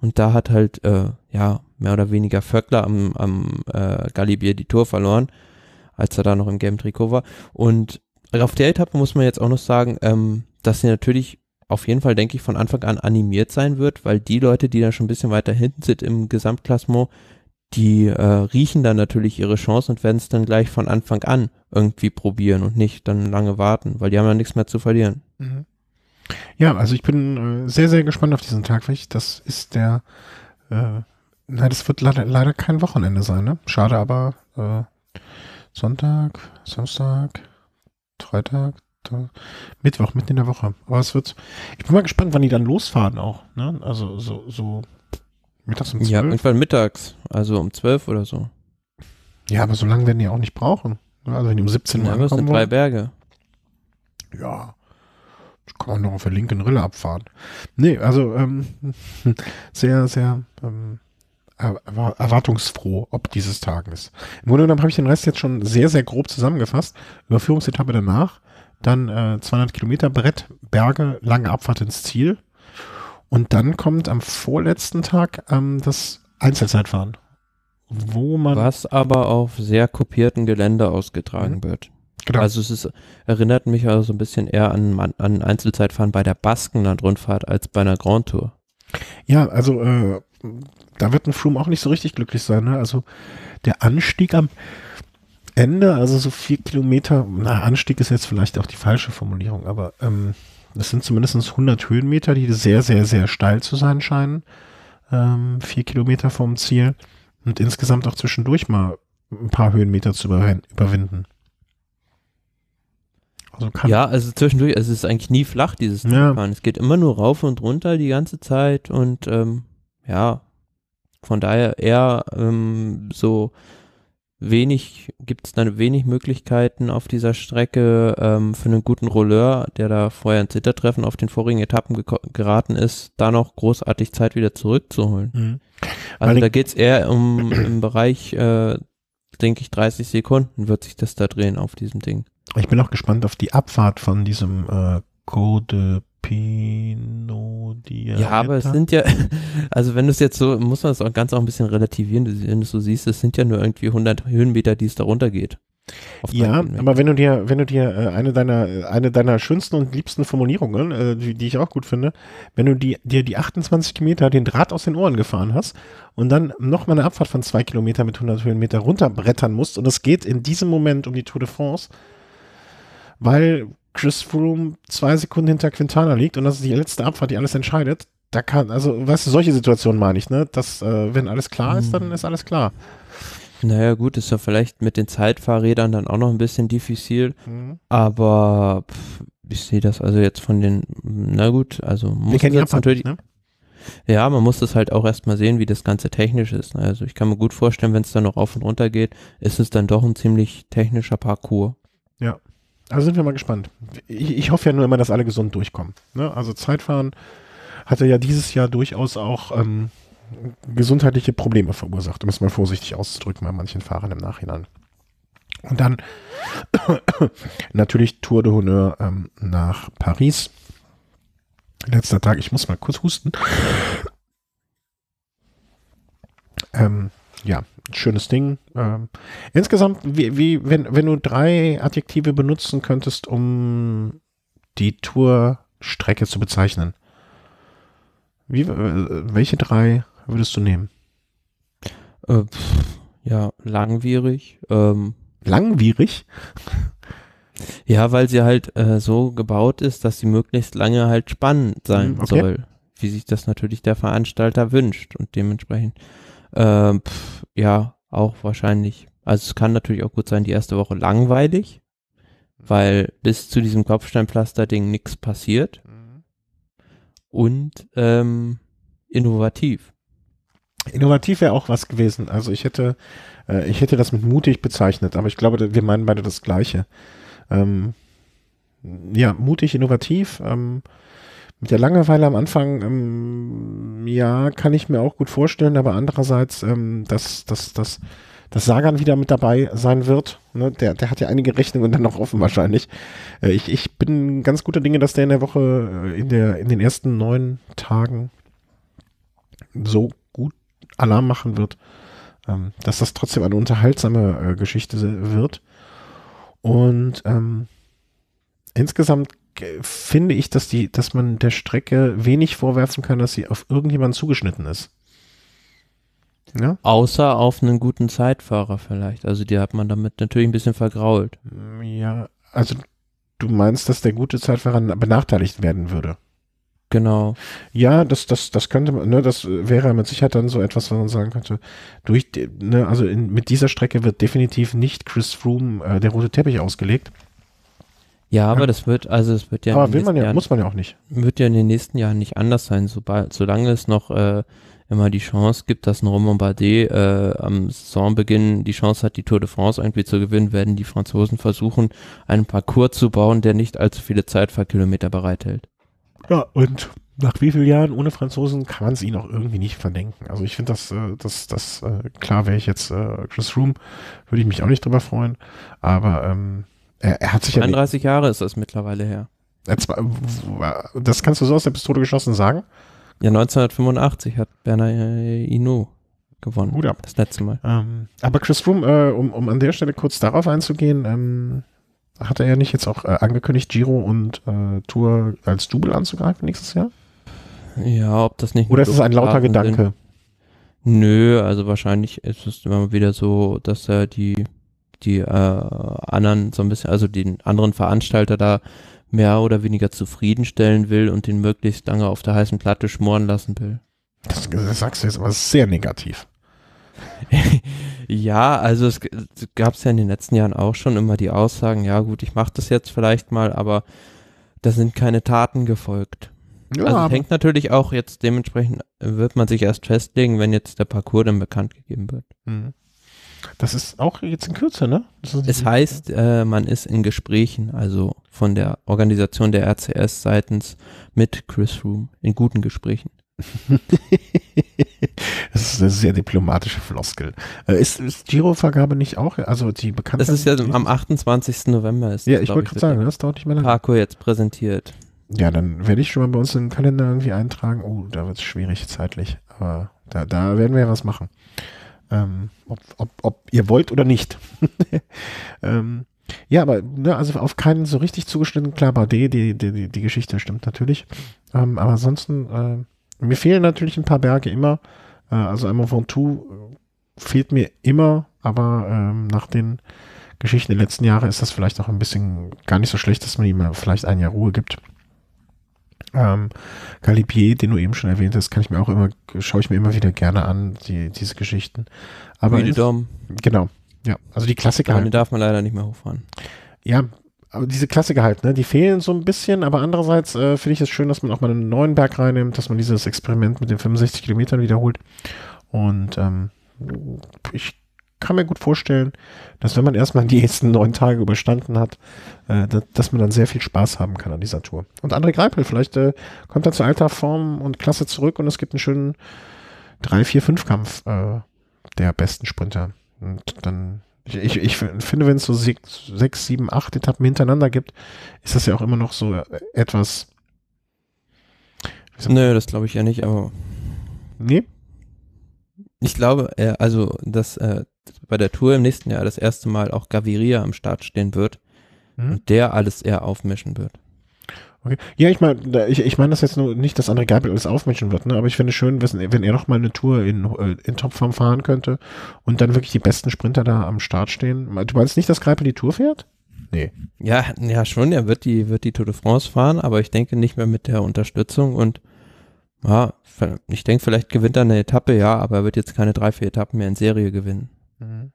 Und da hat halt, äh, ja, mehr oder weniger Vöckler am, am äh, Galibier die Tour verloren, als er da noch im Game Trikot war. Und auf der Etappe muss man jetzt auch noch sagen, ähm, dass sie natürlich auf jeden Fall, denke ich, von Anfang an animiert sein wird, weil die Leute, die da schon ein bisschen weiter hinten sind im Gesamtklassement, die äh, riechen dann natürlich ihre Chance und werden es dann gleich von Anfang an irgendwie probieren und nicht dann lange warten, weil die haben ja nichts mehr zu verlieren. Mhm. Ja, also ich bin äh, sehr, sehr gespannt auf diesen Tag. Wirklich. Das ist der, äh, nein, das wird leider, leider kein Wochenende sein, ne? Schade, aber äh, Sonntag, Samstag, Freitag, Mittwoch, mitten in der Woche. Aber es wird, ich bin mal gespannt, wann die dann losfahren auch. Ne? Also so, so Mittags um 12? Ja, irgendwann mittags, also um 12 oder so. Ja, aber so lange werden die auch nicht brauchen. Also wenn die um 17 Uhr ja, ankommen. Das sind drei Berge. Ja, das kann man noch auf der linken Rille abfahren. Nee, also ähm, sehr, sehr ähm, erwartungsfroh, ob dieses ist. Im Grunde genommen habe ich den Rest jetzt schon sehr, sehr grob zusammengefasst. Überführungsetappe danach, dann äh, 200 Kilometer Brett, Berge, lange Abfahrt ins Ziel. Und dann kommt am vorletzten Tag ähm, das Einzelzeitfahren, wo man. Was aber auf sehr kopierten Gelände ausgetragen mhm. wird. Genau. Also es ist, erinnert mich also ein bisschen eher an, an Einzelzeitfahren bei der Baskenland-Rundfahrt als bei einer Grand Tour. Ja, also äh, da wird ein Froome auch nicht so richtig glücklich sein. Ne? Also der Anstieg am Ende, also so vier Kilometer, na, Anstieg ist jetzt vielleicht auch die falsche Formulierung, aber ähm, es sind zumindest 100 Höhenmeter, die sehr, sehr, sehr steil zu sein scheinen. Ähm, vier Kilometer vom Ziel und insgesamt auch zwischendurch mal ein paar Höhenmeter zu überwinden. Also ja, also zwischendurch, also es ist ein nie flach, dieses ja. Es geht immer nur rauf und runter die ganze Zeit und ähm, ja, von daher eher ähm, so wenig, gibt es dann wenig Möglichkeiten auf dieser Strecke ähm, für einen guten Rolleur, der da vorher ins Hintertreffen auf den vorigen Etappen ge geraten ist, da noch großartig Zeit wieder zurückzuholen. Mhm. Also Weil da geht es eher um im Bereich, äh, denke ich, 30 Sekunden wird sich das da drehen auf diesem Ding. Ich bin auch gespannt auf die Abfahrt von diesem äh, Code Pinodiameter. Ja, aber es sind ja, also wenn du es jetzt so, muss man es auch ganz auch ein bisschen relativieren, wenn du es so siehst, es sind ja nur irgendwie 100 Höhenmeter, die es darunter geht. Ja, ne? aber wenn du dir, wenn du dir äh, eine deiner, eine deiner schönsten und liebsten Formulierungen, äh, die, die, ich auch gut finde, wenn du dir die 28 Kilometer den Draht aus den Ohren gefahren hast und dann nochmal eine Abfahrt von zwei Kilometer mit 100 Höhenmeter runterbrettern musst und es geht in diesem Moment um die Tour de France, weil Chris Froome zwei Sekunden hinter Quintana liegt und das ist die letzte Abfahrt, die alles entscheidet, da kann, also, weißt du, solche Situationen meine ich, ne? Dass, äh, wenn alles klar ist, dann hm. ist alles klar. Naja, gut, ist ja vielleicht mit den Zeitfahrrädern dann auch noch ein bisschen diffizil, mhm. aber pff, ich sehe das also jetzt von den, na gut, also muss jetzt Japan, natürlich. Ne? Ja, man muss das halt auch erstmal sehen, wie das Ganze technisch ist. Ne? Also ich kann mir gut vorstellen, wenn es dann noch auf und runter geht, ist es dann doch ein ziemlich technischer Parcours. Ja, also sind wir mal gespannt. Ich, ich hoffe ja nur immer, dass alle gesund durchkommen. Ne? Also Zeitfahren hatte ja dieses Jahr durchaus auch ähm, gesundheitliche Probleme verursacht, um es mal vorsichtig auszudrücken bei manchen Fahrern im Nachhinein. Und dann natürlich Tour de Honneur ähm, nach Paris. Letzter Tag, ich muss mal kurz husten. Ähm, ja, schönes Ding. Ähm, insgesamt, wie, wie, wenn, wenn du drei Adjektive benutzen könntest, um die Tourstrecke zu bezeichnen, wie, äh, welche drei würdest du nehmen? Äh, pff, ja, langwierig. Ähm. Langwierig? Ja, weil sie halt äh, so gebaut ist, dass sie möglichst lange halt spannend sein hm, okay. soll, wie sich das natürlich der Veranstalter wünscht und dementsprechend ähm, pf, ja, auch wahrscheinlich. Also es kann natürlich auch gut sein, die erste Woche langweilig, mhm. weil bis zu diesem Kopfsteinpflaster-Ding nichts passiert. Mhm. Und ähm, innovativ. Innovativ wäre auch was gewesen. Also ich hätte, äh, ich hätte das mit mutig bezeichnet, aber ich glaube, wir meinen beide das Gleiche. Ähm, ja, mutig, innovativ. Ähm, mit der Langeweile am Anfang, ähm, ja, kann ich mir auch gut vorstellen, aber andererseits, ähm, dass, dass, dass, dass Sagan wieder mit dabei sein wird. Ne? Der, der hat ja einige Rechnungen dann noch offen wahrscheinlich. Äh, ich, ich bin ganz guter Dinge, dass der in der Woche, äh, in, der, in den ersten neun Tagen so gut Alarm machen wird, ähm, dass das trotzdem eine unterhaltsame äh, Geschichte wird. Und ähm, insgesamt finde ich, dass die, dass man der Strecke wenig vorwerfen kann, dass sie auf irgendjemanden zugeschnitten ist. Ja? Außer auf einen guten Zeitfahrer vielleicht. Also die hat man damit natürlich ein bisschen vergrault. Ja, also du meinst, dass der gute Zeitfahrer benachteiligt werden würde. Genau. Ja, das, das, das könnte man, ne, das wäre mit Sicherheit dann so etwas, was man sagen könnte. Durch, ne, also in, mit dieser Strecke wird definitiv nicht Chris Froome äh, der rote Teppich ausgelegt. Ja, aber ja. das wird, also es wird ja. Aber will man ja, Jahren, muss man ja auch nicht. Wird ja in den nächsten Jahren nicht anders sein, sobald, solange es noch äh, immer die Chance gibt, dass ein Romain Bardet äh, am Saisonbeginn die Chance hat, die Tour de France irgendwie zu gewinnen, werden die Franzosen versuchen, einen Parcours zu bauen, der nicht allzu viele Zeitfahrkilometer bereithält. Ja, und nach wie vielen Jahren ohne Franzosen kann man es ihnen auch irgendwie nicht verdenken. Also ich finde das, äh, das, das, äh, klar wäre ich jetzt äh, Chris Room, würde ich mich auch nicht drüber freuen, aber ähm, er, er hat sich 32 ja Jahre ist das mittlerweile her. Das kannst du so aus der Pistole geschossen sagen? Ja, 1985 hat Bernard Hinault gewonnen. Gut ab. Das letzte Mal. Ähm, aber Chris Froome, äh, um, um an der Stelle kurz darauf einzugehen, ähm, hat er ja nicht jetzt auch äh, angekündigt, Giro und äh, Tour als Double anzugreifen nächstes Jahr? Ja, ob das nicht. Oder ist es ein lauter Gedanke? Sind. Nö, also wahrscheinlich ist es immer wieder so, dass er die die äh, anderen so ein bisschen, also den anderen Veranstalter da mehr oder weniger zufriedenstellen will und den möglichst lange auf der heißen Platte schmoren lassen will. Das, das sagst du jetzt aber sehr negativ. ja, also es gab es ja in den letzten Jahren auch schon immer die Aussagen, ja gut, ich mache das jetzt vielleicht mal, aber da sind keine Taten gefolgt. Ja, also hängt natürlich auch jetzt dementsprechend, wird man sich erst festlegen, wenn jetzt der Parcours dann bekannt gegeben wird. Mhm. Das ist auch jetzt in Kürze, ne? Es heißt, äh, man ist in Gesprächen, also von der Organisation der RCS seitens mit Chris Room, in guten Gesprächen. das ist eine sehr diplomatische Floskel. Äh, ist, ist Giro-Vergabe nicht auch, also die bekannte. Das ist ja am 28. November. Ist ja, das, ich wollte gerade sagen, das dauert nicht mehr lange. Parko jetzt präsentiert. Ja, dann werde ich schon mal bei uns in den Kalender irgendwie eintragen. Oh, da wird es schwierig zeitlich. Aber da, da werden wir ja was machen. Ähm, ob, ob, ob ihr wollt oder nicht. ähm, ja, aber ne, also auf keinen so richtig zugeschnitten. Klar, bei D, die, die, die Geschichte stimmt natürlich. Ähm, aber ansonsten, äh, mir fehlen natürlich ein paar Berge immer. Äh, also einmal von Two fehlt mir immer, aber ähm, nach den Geschichten der letzten Jahre ist das vielleicht auch ein bisschen gar nicht so schlecht, dass man ihm vielleicht ein Jahr Ruhe gibt. Ähm, Galibier, den du eben schon erwähnt hast, kann ich mir auch immer, schaue ich mir immer wieder gerne an, die, diese Geschichten. Aber ist, genau. Ja, also die Klassiker. Damit halt. darf man leider nicht mehr hochfahren. Ja, aber diese Klassiker halt, ne, die fehlen so ein bisschen, aber andererseits äh, finde ich es schön, dass man auch mal einen neuen Berg reinnimmt, dass man dieses Experiment mit den 65 Kilometern wiederholt. Und ähm, ich kann mir gut vorstellen, dass wenn man erstmal die nächsten neun Tage überstanden hat, äh, dass, dass, man dann sehr viel Spaß haben kann an dieser Tour. Und André Greipel, vielleicht äh, kommt er zu alter Form und Klasse zurück und es gibt einen schönen 3-4-5-Kampf äh, der besten Sprinter. Und dann, ich, ich, ich finde, wenn es so 6, 7, 8 Etappen hintereinander gibt, ist das ja auch immer noch so äh, etwas. Nö, das glaube ich ja nicht, aber. Nee? Ich glaube, äh, also, dass äh, bei der Tour im nächsten Jahr das erste Mal auch Gaviria am Start stehen wird mhm. und der alles eher aufmischen wird. Okay. Ja, ich meine, ich, ich meine das jetzt nur nicht, dass André Gabel alles aufmischen wird, ne? aber ich finde es schön, wenn er nochmal eine Tour in, äh, in Topform fahren könnte und dann wirklich die besten Sprinter da am Start stehen. Du meinst nicht, dass Gabel die Tour fährt? Nee. Ja, ja schon, er wird die, wird die Tour de France fahren, aber ich denke nicht mehr mit der Unterstützung und ja, ich denke, vielleicht gewinnt er eine Etappe, ja, aber er wird jetzt keine drei, vier Etappen mehr in Serie gewinnen. Mhm.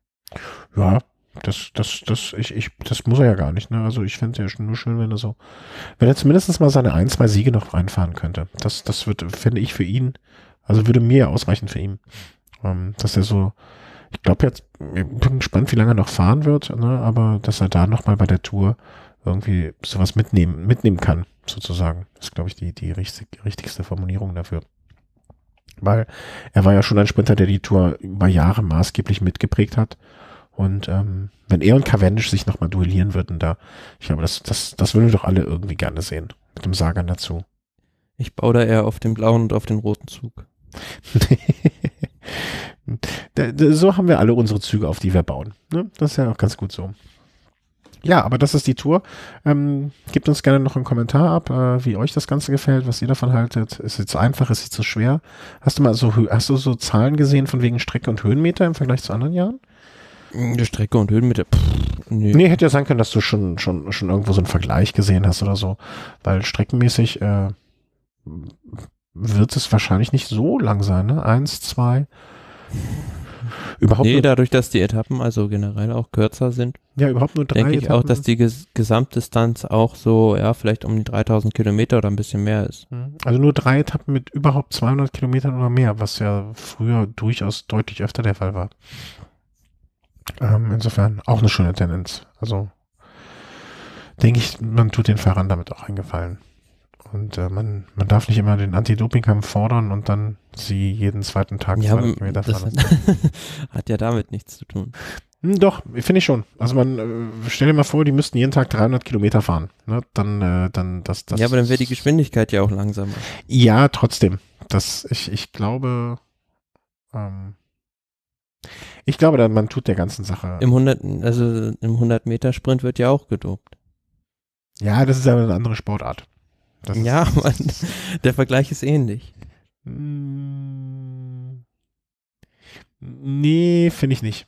Ja, das, das, das, ich, ich, das muss er ja gar nicht. Ne? Also ich fände es ja nur schön, wenn er so, wenn er zumindest mal seine ein, zwei Siege noch reinfahren könnte. Das, das würde, finde ich für ihn, also würde mir ausreichen für ihn, ähm, dass er so, ich glaube jetzt, ich bin gespannt, wie lange er noch fahren wird, ne? aber dass er da nochmal bei der Tour irgendwie sowas mitnehmen, mitnehmen kann, sozusagen. Das ist, glaube ich, die, die richtig, richtigste Formulierung dafür weil er war ja schon ein Sprinter, der die Tour über Jahre maßgeblich mitgeprägt hat. Und ähm, wenn er und Cavendish sich nochmal duellieren würden, da, ich glaube, das, das, das würden wir doch alle irgendwie gerne sehen. Mit dem Sagan dazu. Ich baue da eher auf den blauen und auf den roten Zug. so haben wir alle unsere Züge, auf die wir bauen. Ne? Das ist ja auch ganz gut so. Ja, aber das ist die Tour. Ähm, gebt uns gerne noch einen Kommentar ab, äh, wie euch das Ganze gefällt, was ihr davon haltet. Ist es zu einfach, ist sie zu schwer? Hast du mal so, hast du so Zahlen gesehen von wegen Strecke und Höhenmeter im Vergleich zu anderen Jahren? Die Strecke und Höhenmeter. Pff, nee. nee, hätte ja sein können, dass du schon, schon, schon irgendwo so einen Vergleich gesehen hast oder so. Weil streckenmäßig äh, wird es wahrscheinlich nicht so lang sein, ne? Eins, zwei, Überhaupt nee, dadurch, dass die Etappen also generell auch kürzer sind. Ja, überhaupt nur drei Denke ich auch, dass die Ges Gesamtdistanz auch so, ja, vielleicht um die 3000 Kilometer oder ein bisschen mehr ist. Mhm. Also nur drei Etappen mit überhaupt 200 Kilometern oder mehr, was ja früher durchaus deutlich öfter der Fall war. Ähm, insofern auch eine schöne Tendenz. Also denke ich, man tut den Fahrern damit auch einen Gefallen. Und äh, man, man darf nicht immer den Anti-Doping-Kampf fordern und dann sie jeden zweiten Tag ja, Kilometer fahren. hat ja damit nichts zu tun. Hm, doch, finde ich schon. Also man, äh, stell dir mal vor, die müssten jeden Tag 300 Kilometer fahren. Ne? Dann, äh, dann, das, das. Ja, aber dann wäre die Geschwindigkeit ja auch langsamer. Ja, trotzdem. Das, ich, ich glaube, ähm, ich glaube, man tut der ganzen Sache. Im 100, also im 100-Meter-Sprint wird ja auch gedopt. Ja, das ist aber eine andere Sportart. Das ja, Mann, der Vergleich ist ähnlich. Hm. Nee, finde ich nicht.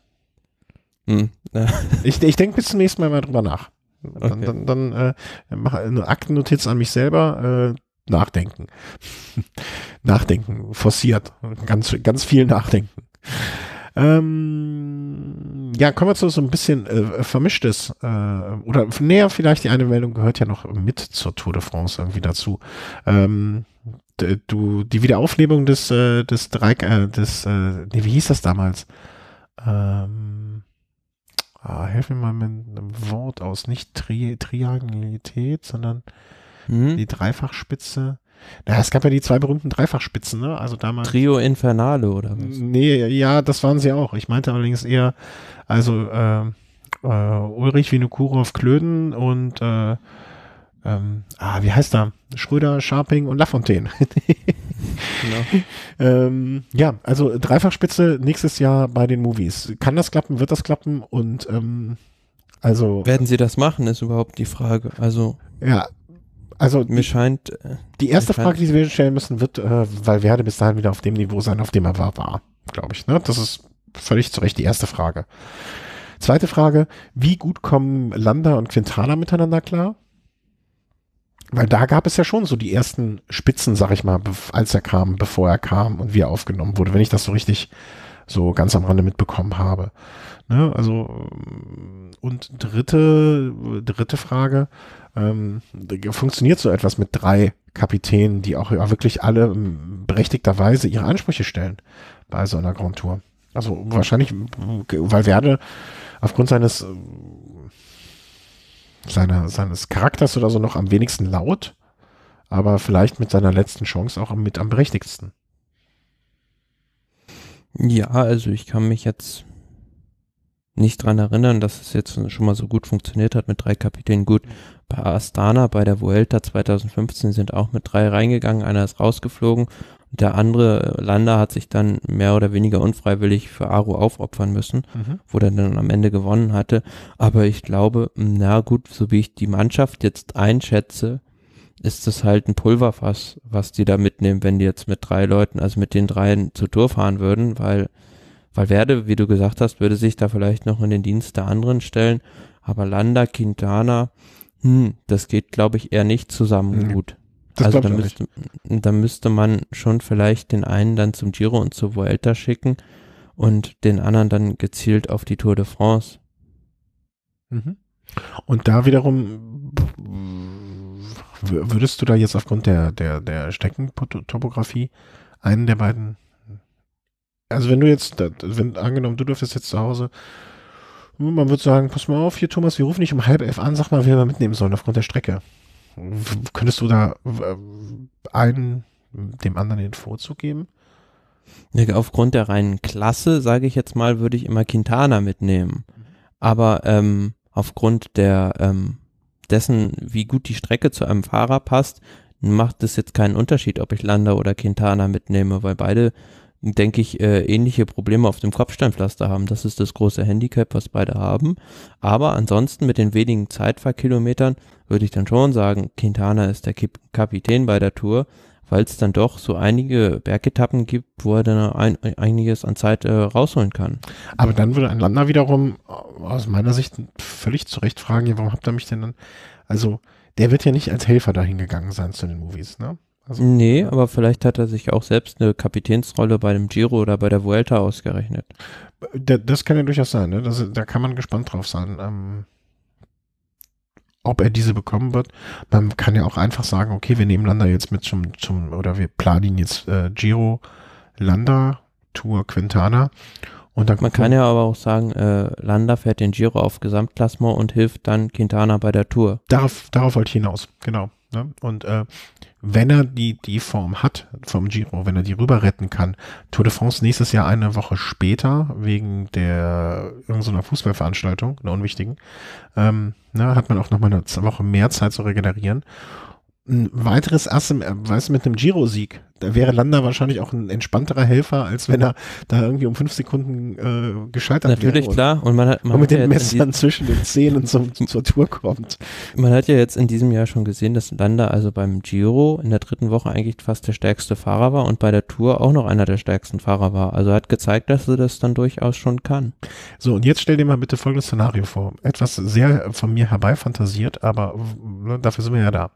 Hm. ich ich denke bis zum nächsten Mal mal drüber nach. Dann, okay. dann, dann äh, mache eine Aktennotiz an mich selber. Äh, nachdenken. nachdenken, forciert. Ganz, ganz viel nachdenken. Ähm, ja, kommen wir zu so ein bisschen äh, vermischtes äh, oder näher vielleicht die eine Meldung gehört ja noch mit zur Tour de France irgendwie dazu. Ähm, du die Wiederauflebung des äh, des Dreik, äh, des äh, nee, wie hieß das damals? Ähm, ah, helf mir mal mit einem Wort aus, nicht Tri Triangulität, sondern mhm. die Dreifachspitze. Naja, es gab ja die zwei berühmten Dreifachspitzen, ne? Also damals. Trio Infernale oder was? Nee, ja, das waren sie auch. Ich meinte allerdings eher, also äh, äh, Ulrich Vinokurov Klöden und äh, ähm, ah, wie heißt er? Schröder, Sharping und Lafontaine. genau. ähm, ja, also Dreifachspitze nächstes Jahr bei den Movies. Kann das klappen? Wird das klappen? Und ähm, also. Werden sie das machen, ist überhaupt die Frage. Also. Ja, also mir die, scheint. Äh, die erste Frage, die wir stellen müssen, wird, äh, weil Werde bis dahin wieder auf dem Niveau sein, auf dem er war, war, glaube ich. Ne? Das ist völlig zu Recht die erste Frage. Zweite Frage, wie gut kommen Landa und Quintana miteinander klar? Weil da gab es ja schon so die ersten Spitzen, sag ich mal, als er kam, bevor er kam und wie er aufgenommen wurde, wenn ich das so richtig so ganz am Rande mitbekommen habe. Ne? Also, und dritte, dritte Frage, ähm, funktioniert so etwas mit drei Kapitänen, die auch ja, wirklich alle ähm, berechtigterweise ihre Ansprüche stellen bei so einer Grand Tour. Also wahrscheinlich, äh, weil Werde aufgrund seines, äh, seiner, seines Charakters oder so noch am wenigsten laut, aber vielleicht mit seiner letzten Chance auch mit am berechtigsten. Ja, also ich kann mich jetzt nicht dran erinnern, dass es jetzt schon mal so gut funktioniert hat mit drei Kapitänen. Gut, bei Astana, bei der Vuelta 2015 sind auch mit drei reingegangen, einer ist rausgeflogen und der andere äh, Lander hat sich dann mehr oder weniger unfreiwillig für Aru aufopfern müssen, mhm. wo er dann am Ende gewonnen hatte. Aber ich glaube, na gut, so wie ich die Mannschaft jetzt einschätze, ist das halt ein Pulverfass, was die da mitnehmen, wenn die jetzt mit drei Leuten, also mit den dreien zur Tour fahren würden, weil Valverde, wie du gesagt hast, würde sich da vielleicht noch in den Dienst der anderen stellen, aber Landa, Quintana, hm, das geht, glaube ich, eher nicht zusammen mhm. gut. Das also da müsste, da müsste man schon vielleicht den einen dann zum Giro und zur Vuelta schicken und den anderen dann gezielt auf die Tour de France. Mhm. Und da wiederum würdest du da jetzt aufgrund der, der, der Steckentopographie einen der beiden also wenn du jetzt, wenn angenommen, du dürftest jetzt zu Hause, man würde sagen, pass mal auf, hier Thomas, wir rufen dich um halb elf an, sag mal, wer wir mitnehmen sollen aufgrund der Strecke. Könntest du da einen dem anderen den Vorzug geben? Aufgrund der reinen Klasse, sage ich jetzt mal, würde ich immer Quintana mitnehmen. Aber ähm, aufgrund der ähm, dessen, wie gut die Strecke zu einem Fahrer passt, macht es jetzt keinen Unterschied, ob ich Landa oder Quintana mitnehme, weil beide denke ich, äh, ähnliche Probleme auf dem Kopfsteinpflaster haben. Das ist das große Handicap, was beide haben. Aber ansonsten mit den wenigen Zeitfahrkilometern würde ich dann schon sagen, Quintana ist der Kip Kapitän bei der Tour, weil es dann doch so einige Bergetappen gibt, wo er dann ein, einiges an Zeit äh, rausholen kann. Aber dann würde ein Lander wiederum äh, aus meiner Sicht völlig zu Recht fragen, ja, warum habt ihr mich denn dann, also der wird ja nicht als Helfer dahin gegangen sein zu den Movies, ne? Also, nee, aber vielleicht hat er sich auch selbst eine Kapitänsrolle bei dem Giro oder bei der Vuelta ausgerechnet. Das kann ja durchaus sein, ne? das, da kann man gespannt drauf sein. Ähm, ob er diese bekommen wird. Man kann ja auch einfach sagen, okay, wir nehmen Landa jetzt mit zum, zum oder wir planen ihn jetzt äh, Giro, Landa, Tour, Quintana. Und dann man kann ja aber auch sagen, äh, Landa fährt den Giro auf Gesamtklassement und hilft dann Quintana bei der Tour. Darauf, darauf wollte ich hinaus, genau. Ne? Und äh, wenn er die, die Form hat vom Giro, wenn er die rüber retten kann, Tour de France nächstes Jahr eine Woche später, wegen der irgendeiner Fußballveranstaltung, einer unwichtigen, ähm, ne, hat man auch nochmal eine Woche mehr Zeit zu regenerieren ein weiteres Ass im, weißt du, mit einem Giro-Sieg. Da wäre Landa wahrscheinlich auch ein entspannterer Helfer, als wenn er da irgendwie um fünf Sekunden äh, gescheitert Natürlich, wäre. Natürlich, klar. Und man hat, man und mit den ja Messern zwischen den Zähnen zum, zur Tour kommt. Man hat ja jetzt in diesem Jahr schon gesehen, dass Landa also beim Giro in der dritten Woche eigentlich fast der stärkste Fahrer war und bei der Tour auch noch einer der stärksten Fahrer war. Also hat gezeigt, dass er das dann durchaus schon kann. So, und jetzt stell dir mal bitte folgendes Szenario vor. Etwas sehr von mir herbeifantasiert, aber ne, dafür sind wir ja da.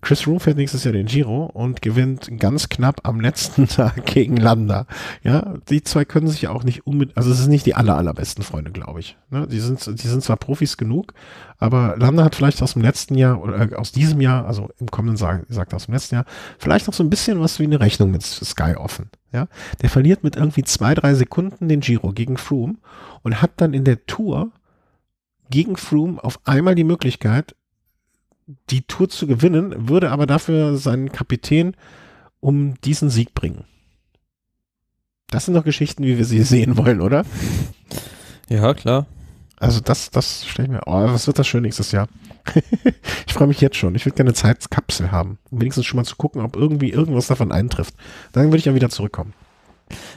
Chris Room fährt nächstes Jahr den Giro und gewinnt ganz knapp am letzten Tag gegen Landa. Ja, die zwei können sich ja auch nicht unbedingt, also es sind nicht die aller, allerbesten Freunde, glaube ich. Ne? Die sind, die sind zwar Profis genug, aber Landa hat vielleicht aus dem letzten Jahr oder äh, aus diesem Jahr, also im kommenden Jahr, gesagt aus dem letzten Jahr, vielleicht noch so ein bisschen was wie eine Rechnung mit Sky offen. Ja, der verliert mit irgendwie zwei, drei Sekunden den Giro gegen Froome und hat dann in der Tour gegen Froome auf einmal die Möglichkeit, die Tour zu gewinnen, würde aber dafür seinen Kapitän um diesen Sieg bringen. Das sind doch Geschichten, wie wir sie sehen wollen, oder? Ja, klar. Also das, das stelle ich mir, oh, was wird das schön nächstes Jahr? ich freue mich jetzt schon. Ich würde gerne eine Zeitkapsel haben, um wenigstens schon mal zu gucken, ob irgendwie irgendwas davon eintrifft. Dann würde ich ja wieder zurückkommen.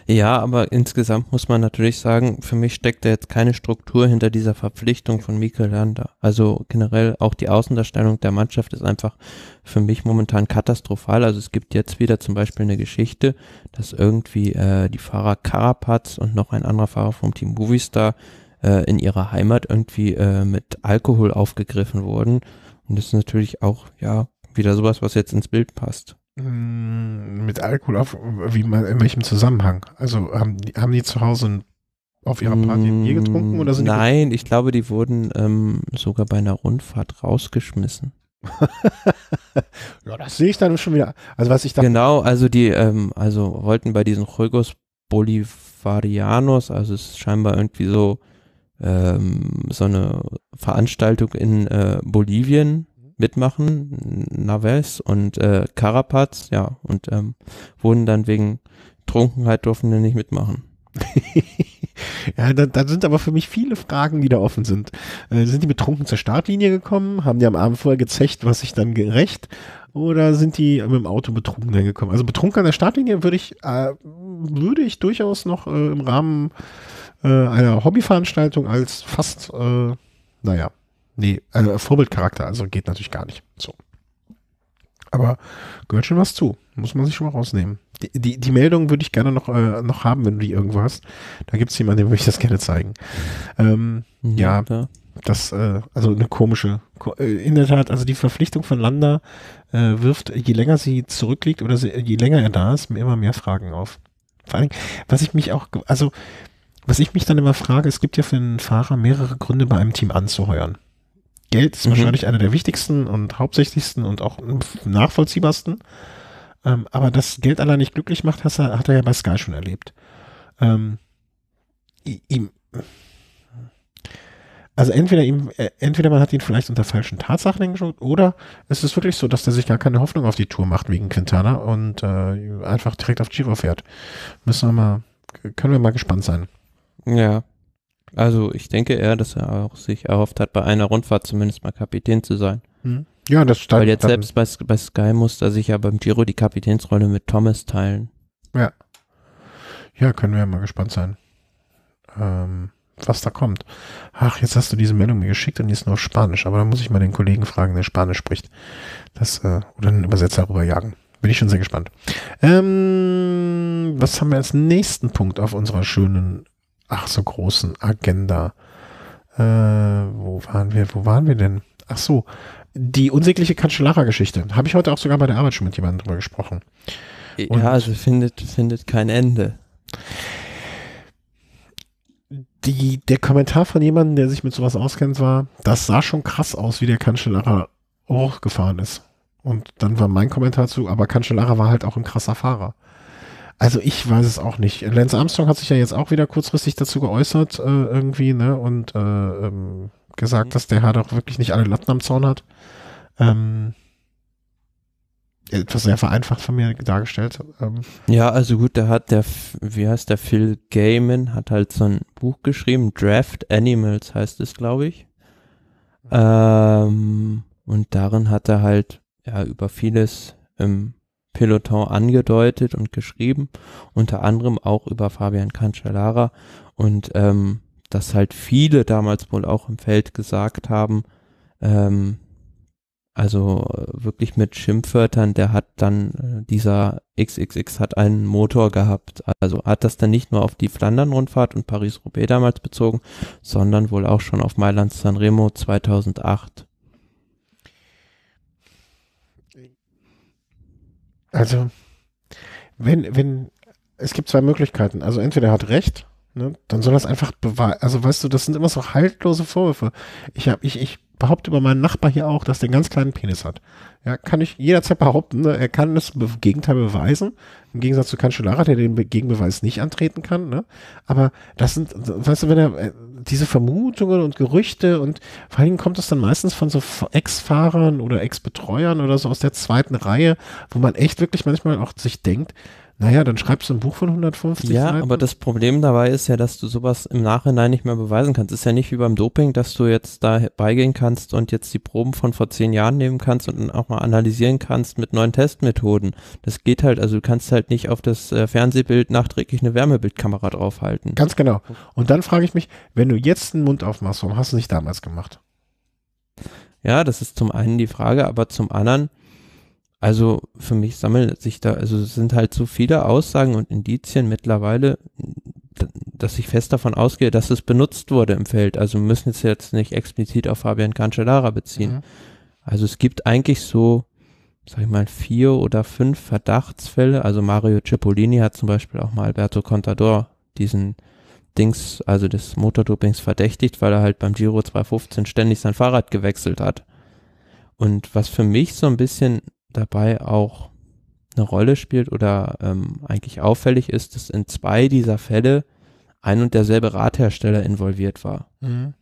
Ja, aber insgesamt muss man natürlich sagen, für mich steckt da jetzt keine Struktur hinter dieser Verpflichtung von Mikel Lander. Also generell auch die Außendarstellung der Mannschaft ist einfach für mich momentan katastrophal. Also es gibt jetzt wieder zum Beispiel eine Geschichte, dass irgendwie äh, die Fahrer Karapaz und noch ein anderer Fahrer vom Team Movistar äh, in ihrer Heimat irgendwie äh, mit Alkohol aufgegriffen wurden. Und das ist natürlich auch, ja, wieder sowas, was jetzt ins Bild passt mit Alkohol auf, wie man, in welchem Zusammenhang? Also haben die, haben die zu Hause auf ihrer Party ein Bier getrunken oder sind Nein, die ich glaube, die wurden ähm, sogar bei einer Rundfahrt rausgeschmissen. ja, das sehe ich dann schon wieder. Also was ich da genau, also die, ähm, also wollten bei diesen Juegos Bolivarianos, also es ist scheinbar irgendwie so ähm, so eine Veranstaltung in äh, Bolivien, mitmachen, Naves und äh, Karapaz, ja, und ähm, wurden dann wegen Trunkenheit durften die nicht mitmachen. ja, da, da, sind aber für mich viele Fragen, die da offen sind. Äh, sind die betrunken zur Startlinie gekommen? Haben die am Abend vorher gezecht, was sich dann gerecht? Oder sind die mit dem Auto betrunken hingekommen? Also betrunken an der Startlinie würde ich, äh, würde ich durchaus noch äh, im Rahmen äh, einer Hobbyveranstaltung als fast, äh, naja, Nee, äh, Vorbildcharakter, also geht natürlich gar nicht. So. Aber gehört schon was zu. Muss man sich schon mal rausnehmen. Die, die, die Meldung würde ich gerne noch, äh, noch haben, wenn du die irgendwo hast. Da gibt es jemanden, dem würde ich das gerne zeigen. Ähm, mhm, ja, ja, das, äh, also eine komische, äh, in der Tat, also die Verpflichtung von Landa äh, wirft, je länger sie zurückliegt oder sie, äh, je länger er da ist, mir immer mehr Fragen auf. Vor allem, was ich mich auch, also was ich mich dann immer frage, es gibt ja für einen Fahrer mehrere Gründe, bei einem Team anzuheuern. Geld ist mhm. wahrscheinlich einer der wichtigsten und hauptsächlichsten und auch nachvollziehbarsten. Ähm, aber dass Geld allein nicht glücklich macht, er, hat er ja bei Sky schon erlebt. Ähm, ihm, also entweder ihm, äh, entweder man hat ihn vielleicht unter falschen Tatsachen hingeschaut oder es ist wirklich so, dass er sich gar keine Hoffnung auf die Tour macht wegen Quintana und äh, einfach direkt auf Giro fährt. Müssen wir mal, können wir mal gespannt sein. Ja. Also ich denke eher, dass er auch sich erhofft hat, bei einer Rundfahrt zumindest mal Kapitän zu sein. Hm. Ja, das stand. Weil jetzt selbst bei, bei Sky musste er sich ja beim Giro die Kapitänsrolle mit Thomas teilen. Ja. Ja, können wir ja mal gespannt sein. Ähm, was da kommt. Ach, jetzt hast du diese Meldung mir geschickt und die ist nur auf Spanisch, aber da muss ich mal den Kollegen fragen, der Spanisch spricht. Das, äh, oder einen Übersetzer rüberjagen. Bin ich schon sehr gespannt. Ähm, was haben wir als nächsten Punkt auf unserer schönen ach so großen Agenda. Äh, wo waren wir? Wo waren wir denn? Ach so, die unsägliche cancellara geschichte Habe ich heute auch sogar bei der Arbeit schon mit jemandem drüber gesprochen. Und ja, also findet, findet kein Ende. Die, der Kommentar von jemandem, der sich mit sowas auskennt, war, das sah schon krass aus, wie der Cancellara hochgefahren ist. Und dann war mein Kommentar zu, aber Cancellara war halt auch ein krasser Fahrer. Also ich weiß es auch nicht. Lance Armstrong hat sich ja jetzt auch wieder kurzfristig dazu geäußert, äh, irgendwie, ne? Und äh, ähm, gesagt, mhm. dass der Herr doch wirklich nicht alle Latten am Zaun hat. Ähm, etwas sehr vereinfacht von mir dargestellt. Ähm. Ja, also gut, da hat der, wie heißt der, Phil Gaiman, hat halt so ein Buch geschrieben, Draft Animals heißt es, glaube ich. Mhm. Ähm, und darin hat er halt ja über vieles im Peloton angedeutet und geschrieben, unter anderem auch über Fabian Cancellara und ähm, dass halt viele damals wohl auch im Feld gesagt haben, ähm, also äh, wirklich mit Schimpfwörtern, der hat dann, äh, dieser XXX hat einen Motor gehabt. Also hat das dann nicht nur auf die Flandern-Rundfahrt und Paris-Roubaix damals bezogen, sondern wohl auch schon auf Mailand-Sanremo 2008. Also, wenn, wenn, es gibt zwei Möglichkeiten. Also entweder er hat recht, ne, dann soll das einfach beweisen. Also weißt du, das sind immer so haltlose Vorwürfe. Ich habe, ich, ich behaupte über meinen Nachbar hier auch, dass der einen ganz kleinen Penis hat. Ja, kann ich jederzeit behaupten, ne? er kann das Be Gegenteil beweisen. Im Gegensatz zu Cancellara, der den Be Gegenbeweis nicht antreten kann. Ne? Aber das sind, weißt du, wenn er äh, diese Vermutungen und Gerüchte und vor allem kommt das dann meistens von so Ex-Fahrern oder Ex-Betreuern oder so aus der zweiten Reihe, wo man echt wirklich manchmal auch sich denkt, naja, dann schreibst du ein Buch von 150 ja, Seiten. Ja, aber das Problem dabei ist ja, dass du sowas im Nachhinein nicht mehr beweisen kannst. Ist ja nicht wie beim Doping, dass du jetzt da beigehen kannst und jetzt die Proben von vor zehn Jahren nehmen kannst und dann auch mal analysieren kannst mit neuen Testmethoden. Das geht halt, also du kannst halt nicht auf das äh, Fernsehbild nachträglich eine Wärmebildkamera draufhalten. Ganz genau. Und dann frage ich mich, wenn du jetzt einen Mund aufmachst, warum hast du es nicht damals gemacht? Ja, das ist zum einen die Frage, aber zum anderen, also für mich sammelt sich da, also es sind halt so viele Aussagen und Indizien mittlerweile, dass ich fest davon ausgehe, dass es benutzt wurde im Feld. Also wir müssen es jetzt nicht explizit auf Fabian Cancellara beziehen. Mhm. Also es gibt eigentlich so, sag ich mal, vier oder fünf Verdachtsfälle. Also Mario Cipollini hat zum Beispiel auch mal Alberto Contador diesen Dings, also des Motordopings verdächtigt, weil er halt beim Giro 215 ständig sein Fahrrad gewechselt hat. Und was für mich so ein bisschen dabei auch eine Rolle spielt oder ähm, eigentlich auffällig ist, dass in zwei dieser Fälle ein und derselbe Radhersteller involviert war. Mhm.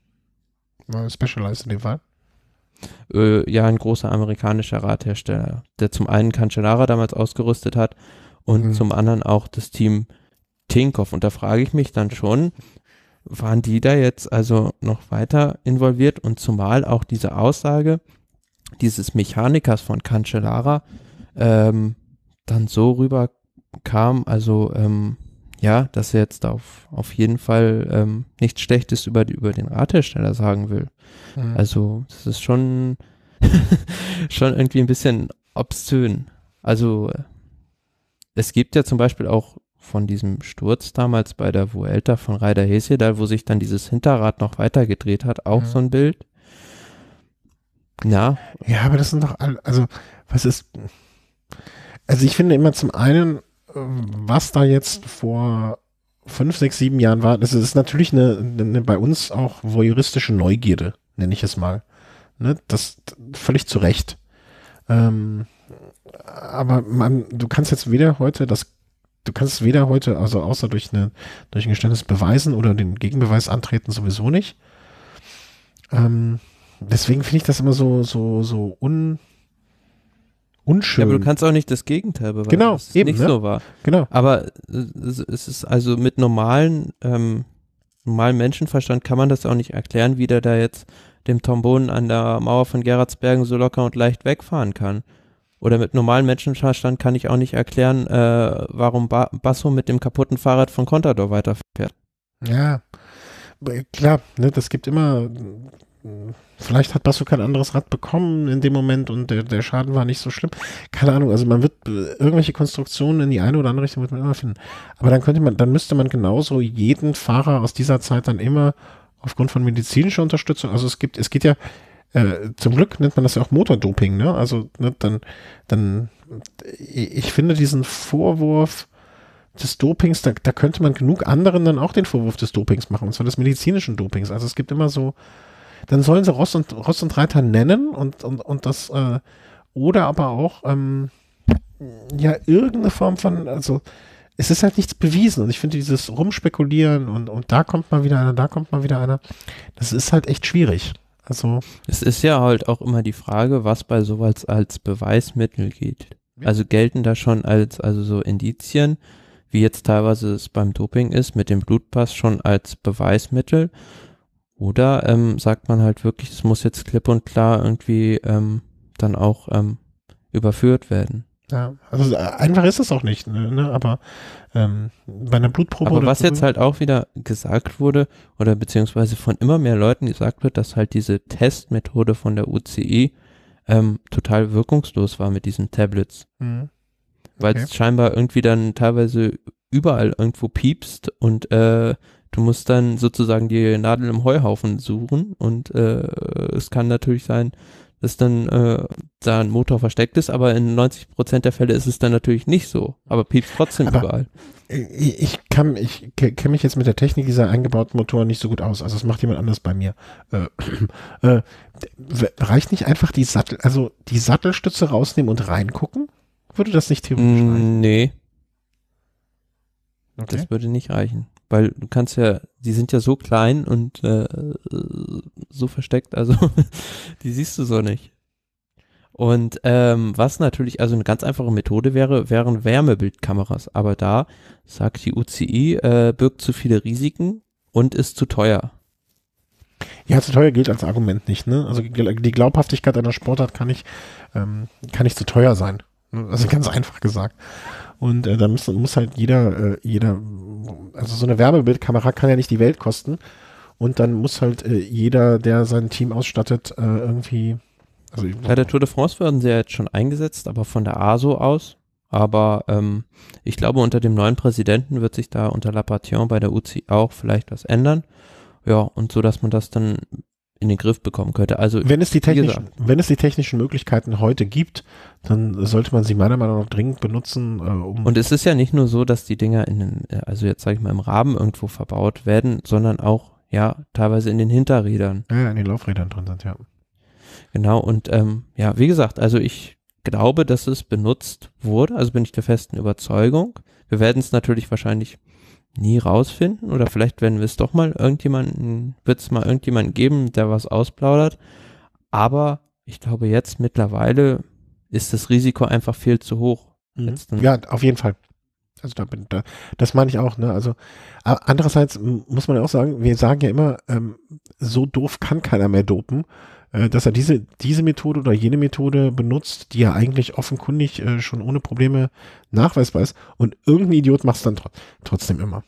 War Specialized in dem Fall? Äh, ja, ein großer amerikanischer Radhersteller, der zum einen Cancellara damals ausgerüstet hat und mhm. zum anderen auch das Team Tinkoff. Und da frage ich mich dann schon, waren die da jetzt also noch weiter involviert? Und zumal auch diese Aussage, dieses Mechanikers von Cancellara ähm, dann so rüber kam, also ähm, ja, dass er jetzt auf, auf jeden Fall ähm, nichts Schlechtes über, über den Radhersteller sagen will. Mhm. Also das ist schon, schon irgendwie ein bisschen obszön. Also es gibt ja zum Beispiel auch von diesem Sturz damals bei der Vuelta von Ryder Hesedal, wo sich dann dieses Hinterrad noch weiter gedreht hat, auch mhm. so ein Bild. Ja. Ja, aber das sind doch alle, also was ist, also ich finde immer zum einen, was da jetzt vor fünf, sechs, sieben Jahren war, das ist natürlich eine, eine bei uns auch voyeuristische Neugierde, nenne ich es mal. Ne, das völlig zu Recht. Ähm, aber man, du kannst jetzt weder heute das, du kannst weder heute, also außer durch, eine, durch ein Geständnis beweisen oder den Gegenbeweis antreten, sowieso nicht. Ähm, Deswegen finde ich das immer so, so, so un, unschön. Ja, aber du kannst auch nicht das Gegenteil beweisen. Genau, dass eben, nicht ne? so war. Genau. Aber äh, es ist also mit normalen, ähm, normalen Menschenverstand kann man das auch nicht erklären, wie der da jetzt dem Trombon an der Mauer von Gerardsbergen so locker und leicht wegfahren kann. Oder mit normalem Menschenverstand kann ich auch nicht erklären, äh, warum ba Basso mit dem kaputten Fahrrad von Contador weiterfährt. Ja, klar, ne, das gibt immer vielleicht hat Basso kein anderes Rad bekommen in dem Moment und der, der Schaden war nicht so schlimm. Keine Ahnung, also man wird äh, irgendwelche Konstruktionen in die eine oder andere Richtung wird man immer finden. Aber dann könnte man, dann müsste man genauso jeden Fahrer aus dieser Zeit dann immer aufgrund von medizinischer Unterstützung, also es gibt, es geht ja, äh, zum Glück nennt man das ja auch Motordoping, ne? Also, ne, dann, dann, äh, ich finde diesen Vorwurf, des Dopings, da, da könnte man genug anderen dann auch den Vorwurf des Dopings machen, und zwar des medizinischen Dopings. Also es gibt immer so, dann sollen sie Ross und, Ross und Reiter nennen und, und, und das, äh, oder aber auch, ähm, ja, irgendeine Form von, also, es ist halt nichts bewiesen und ich finde dieses Rumspekulieren und, und da kommt mal wieder einer, da kommt mal wieder einer, das ist halt echt schwierig. Also. Es ist ja halt auch immer die Frage, was bei sowas als Beweismittel geht. Also gelten da schon als, also so Indizien, wie jetzt teilweise es beim Doping ist, mit dem Blutpass schon als Beweismittel oder ähm, sagt man halt wirklich, es muss jetzt klipp und klar irgendwie ähm, dann auch ähm, überführt werden. Ja, also äh, einfach ist es auch nicht, ne, ne? aber ähm, bei einer Blutprobe. Aber was jetzt halt auch wieder gesagt wurde oder beziehungsweise von immer mehr Leuten gesagt wird, dass halt diese Testmethode von der UCI ähm, total wirkungslos war mit diesen Tablets. Mhm. Okay. Weil es scheinbar irgendwie dann teilweise überall irgendwo piepst und äh, Du musst dann sozusagen die Nadel im Heuhaufen suchen und äh, es kann natürlich sein, dass dann äh, da ein Motor versteckt ist, aber in 90 Prozent der Fälle ist es dann natürlich nicht so. Aber piepst trotzdem aber überall. Ich kann, ich kenne mich jetzt mit der Technik dieser eingebauten Motoren nicht so gut aus. Also das macht jemand anders bei mir. Äh, äh, reicht nicht einfach die Sattel, also die Sattelstütze rausnehmen und reingucken? Würde das nicht theoretisch mm, reichen? Nee. Okay. Das würde nicht reichen weil du kannst ja, die sind ja so klein und äh, so versteckt, also die siehst du so nicht. Und ähm, was natürlich also eine ganz einfache Methode wäre, wären Wärmebildkameras. Aber da sagt die UCI, äh, birgt zu viele Risiken und ist zu teuer. Ja, zu teuer gilt als Argument nicht. Ne? Also die Glaubhaftigkeit einer Sportart kann nicht, ähm, kann nicht zu teuer sein. Also ganz einfach gesagt. Und äh, da muss, muss halt jeder, äh, jeder, also so eine Werbebildkamera kann ja nicht die Welt kosten. Und dann muss halt äh, jeder, der sein Team ausstattet, äh, irgendwie. Also Bei der Tour de France werden sie ja jetzt schon eingesetzt, aber von der ASO aus. Aber ähm, ich glaube, unter dem neuen Präsidenten wird sich da unter Lapation bei der UCI auch vielleicht was ändern. Ja, und so, dass man das dann in den Griff bekommen könnte. Also wenn es die technischen, wenn es die technischen Möglichkeiten heute gibt, dann sollte man sie meiner Meinung nach dringend benutzen. Äh, um und es ist ja nicht nur so, dass die Dinger in den, äh, also jetzt sage ich mal im Rahmen irgendwo verbaut werden, sondern auch ja teilweise in den Hinterrädern. Ja, in den Laufrädern drin sind ja. Genau und ähm, ja, wie gesagt, also ich glaube, dass es benutzt wurde, also bin ich der festen Überzeugung. Wir werden es natürlich wahrscheinlich nie rausfinden oder vielleicht werden wir es doch mal irgendjemanden, wird es mal irgendjemanden geben, der was ausplaudert. Aber ich glaube, jetzt mittlerweile ist das Risiko einfach viel zu hoch. Mhm. Ja, auf jeden Fall. Also da bin da, das meine ich auch, ne? Also andererseits muss man auch sagen, wir sagen ja immer, ähm, so doof kann keiner mehr dopen, äh, dass er diese, diese Methode oder jene Methode benutzt, die ja eigentlich offenkundig äh, schon ohne Probleme nachweisbar ist und irgendein Idiot macht es dann tr trotzdem immer.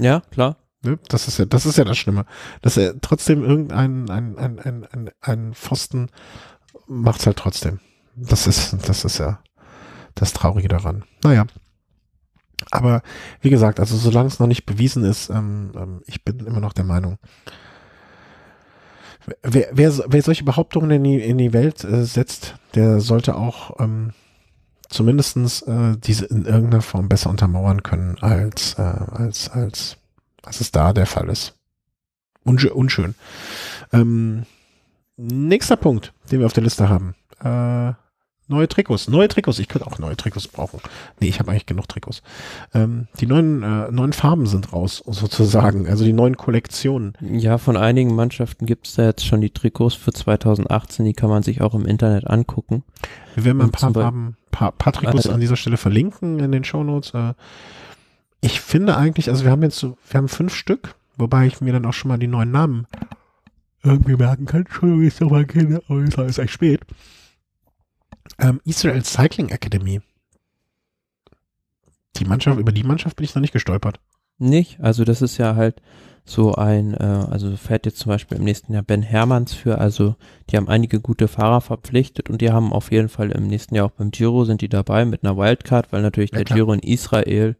Ja, klar. Ne? Das ist ja, das ist ja das Schlimme. Dass er trotzdem irgendeinen einen, einen, einen, einen Pfosten macht's halt trotzdem. Das ist, das ist ja das Traurige daran. Naja. Aber wie gesagt, also solange es noch nicht bewiesen ist, ähm, ähm, ich bin immer noch der Meinung, wer, wer, wer solche Behauptungen in die, in die Welt äh, setzt, der sollte auch ähm, zumindestens äh, diese in irgendeiner Form besser untermauern können, als, äh, als, als, als es da der Fall ist. Unsch unschön. Ähm, nächster Punkt, den wir auf der Liste haben. Äh, Neue Trikots, neue Trikots. Ich könnte auch neue Trikots brauchen. Nee, ich habe eigentlich genug Trikots. Ähm, die neuen, äh, neuen Farben sind raus, sozusagen. Also die neuen Kollektionen. Ja, von einigen Mannschaften gibt es da jetzt schon die Trikots für 2018. Die kann man sich auch im Internet angucken. Wir werden mal ein paar, Farben, paar, paar Trikots also, an dieser Stelle verlinken in den Shownotes. Äh, ich finde eigentlich, also wir haben jetzt, so, wir haben fünf Stück, wobei ich mir dann auch schon mal die neuen Namen irgendwie merken kann. Entschuldigung, ich sag mal Kinder, aber es ist echt spät. Ähm, Israel Cycling Academy. Die Mannschaft, hm. über die Mannschaft bin ich noch nicht gestolpert. Nicht? Also das ist ja halt so ein, äh, also fährt jetzt zum Beispiel im nächsten Jahr Ben Hermanns für, also die haben einige gute Fahrer verpflichtet und die haben auf jeden Fall im nächsten Jahr auch beim Giro sind die dabei mit einer Wildcard, weil natürlich ja, der Giro in Israel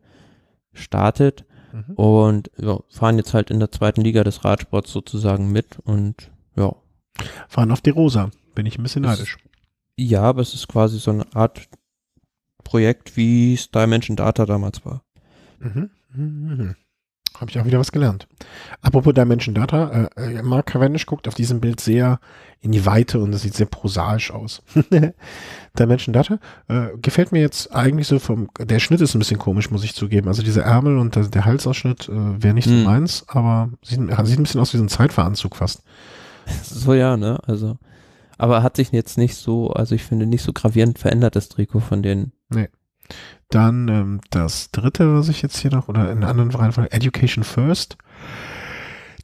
startet mhm. und ja, fahren jetzt halt in der zweiten Liga des Radsports sozusagen mit und ja. Fahren auf die Rosa, bin ich ein bisschen neidisch. Ja, aber es ist quasi so eine Art Projekt, wie es Dimension Data damals war. Mhm. Mhm. Habe ich auch wieder was gelernt. Apropos Dimension Data, äh, äh, Mark Cavendish guckt auf diesem Bild sehr in die Weite und es sieht sehr prosaisch aus. Dimension Data äh, gefällt mir jetzt eigentlich so vom, der Schnitt ist ein bisschen komisch, muss ich zugeben. Also diese Ärmel und der, der Halsausschnitt äh, wäre nicht so mhm. meins, mhm. aber sieht, sieht ein bisschen aus wie so ein Zeitveranzug fast. So ja, ne? Also aber hat sich jetzt nicht so, also ich finde, nicht so gravierend verändert das Trikot von denen. Nee. Dann ähm, das dritte, was ich jetzt hier noch, oder in anderen Reihenfolge, Education First.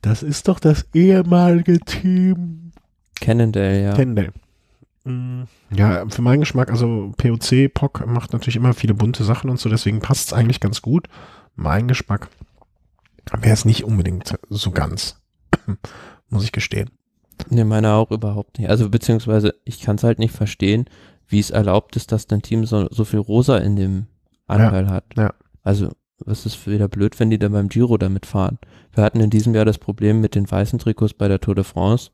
Das ist doch das ehemalige Team. Cannondale, ja. Cannondale. Mhm. Ja, für meinen Geschmack, also POC, POC macht natürlich immer viele bunte Sachen und so, deswegen passt es eigentlich ganz gut. Mein Geschmack wäre es nicht unbedingt so ganz, muss ich gestehen. Ne, meiner auch überhaupt nicht. Also beziehungsweise ich kann es halt nicht verstehen, wie es erlaubt ist, dass dein Team so, so viel Rosa in dem Anteil ja, hat. Ja. Also was ist wieder blöd, wenn die dann beim Giro damit fahren. Wir hatten in diesem Jahr das Problem mit den weißen Trikots bei der Tour de France.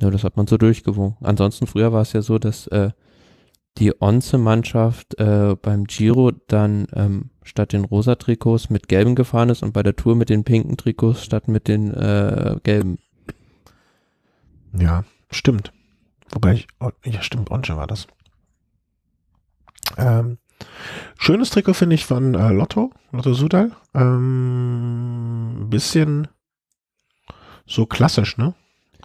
Ja, das hat man so durchgewogen. Ansonsten früher war es ja so, dass äh, die Onze-Mannschaft äh, beim Giro dann ähm, statt den rosa Trikots mit gelben gefahren ist und bei der Tour mit den pinken Trikots statt mit den äh, gelben. Ja, stimmt. Wobei mhm. ich, oh, ja stimmt, Onche war das. Ähm, schönes Trikot finde ich von äh, Lotto, Lotto Sudal. Ähm, bisschen so klassisch, ne?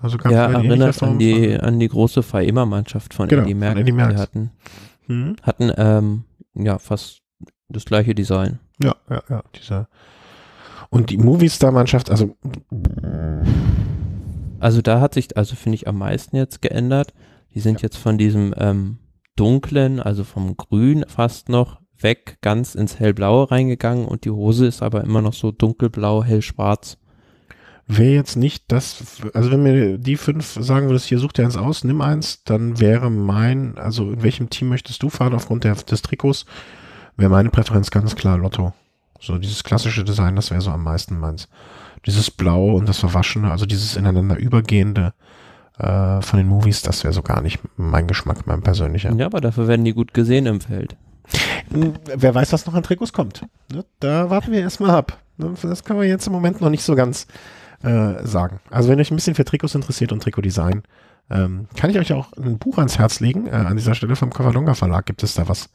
Also ganz ja, erinnert an die, an die große Faema-Mannschaft von genau, Eddie Eddie Merckx. Die hatten, hm? hatten ähm, ja fast das gleiche Design. Ja, ja, ja, dieser. Und die Movistar-Mannschaft, also also da hat sich, also finde ich am meisten jetzt geändert. Die sind ja. jetzt von diesem ähm, dunklen, also vom Grün fast noch weg, ganz ins hellblaue reingegangen und die Hose ist aber immer noch so dunkelblau, hellschwarz. Wäre jetzt nicht das, also wenn mir die fünf sagen würdest, hier such dir eins aus, nimm eins, dann wäre mein, also in welchem Team möchtest du fahren aufgrund der, des Trikots, wäre meine Präferenz ganz klar Lotto. So dieses klassische Design, das wäre so am meisten meins dieses Blau und das Verwaschene, also dieses ineinander übergehende äh, von den Movies, das wäre so gar nicht mein Geschmack, mein persönlicher. Ja, aber dafür werden die gut gesehen im Feld. Hm, wer weiß, was noch an Trikots kommt. Ne? Da warten wir erstmal ab. Ne? Das kann man jetzt im Moment noch nicht so ganz äh, sagen. Also wenn euch ein bisschen für Trikots interessiert und Trikotdesign, ähm, kann ich euch auch ein Buch ans Herz legen. Äh, an dieser Stelle vom Covadonga Verlag gibt es da was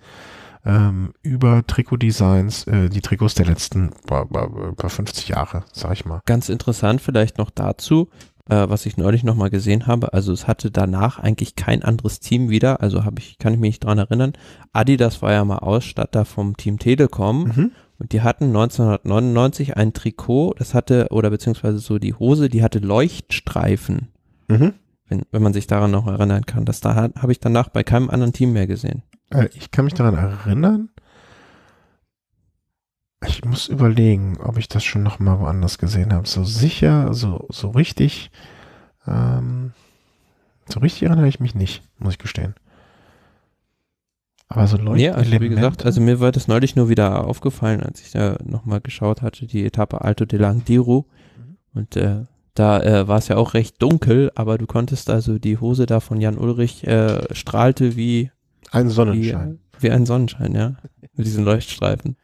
ähm, über Trikotdesigns, äh, die Trikots der letzten über 50 Jahre, sag ich mal. Ganz interessant vielleicht noch dazu, äh, was ich neulich nochmal gesehen habe. Also es hatte danach eigentlich kein anderes Team wieder, also habe ich, kann ich mich nicht dran erinnern. Adidas war ja mal Ausstatter vom Team Telekom. Mhm. Und die hatten 1999 ein Trikot, das hatte, oder beziehungsweise so die Hose, die hatte Leuchtstreifen. Mhm. Wenn, wenn man sich daran noch erinnern kann. Das da habe ich danach bei keinem anderen Team mehr gesehen. Äh, ich kann mich daran erinnern. Ich muss überlegen, ob ich das schon noch mal woanders gesehen habe. So sicher, so, so richtig. Ähm, so richtig erinnere ich mich nicht, muss ich gestehen. Aber so Leuchtelemente. Ja, also wie gesagt, also mir war das neulich nur wieder aufgefallen, als ich da nochmal geschaut hatte, die Etappe Alto de Langdiro. Mhm. Und äh, da äh, war es ja auch recht dunkel, aber du konntest also die Hose da von Jan Ulrich äh, strahlte wie ein Sonnenschein. Wie, wie ein Sonnenschein, ja. Mit diesen Leuchtstreifen.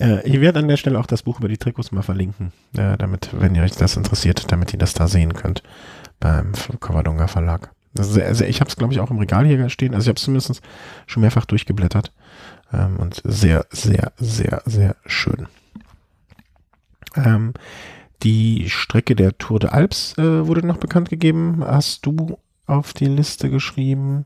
Äh, ich werde an der Stelle auch das Buch über die Trikots mal verlinken, äh, damit, wenn ihr euch das interessiert, damit ihr das da sehen könnt beim Coverdonga Verlag. Also, also ich habe es, glaube ich, auch im Regal hier stehen. Also ich habe es zumindest schon mehrfach durchgeblättert. Ähm, und sehr, sehr, sehr, sehr schön. Ähm, die Strecke der Tour de Alps äh, wurde noch bekannt gegeben. Hast du auf die Liste geschrieben?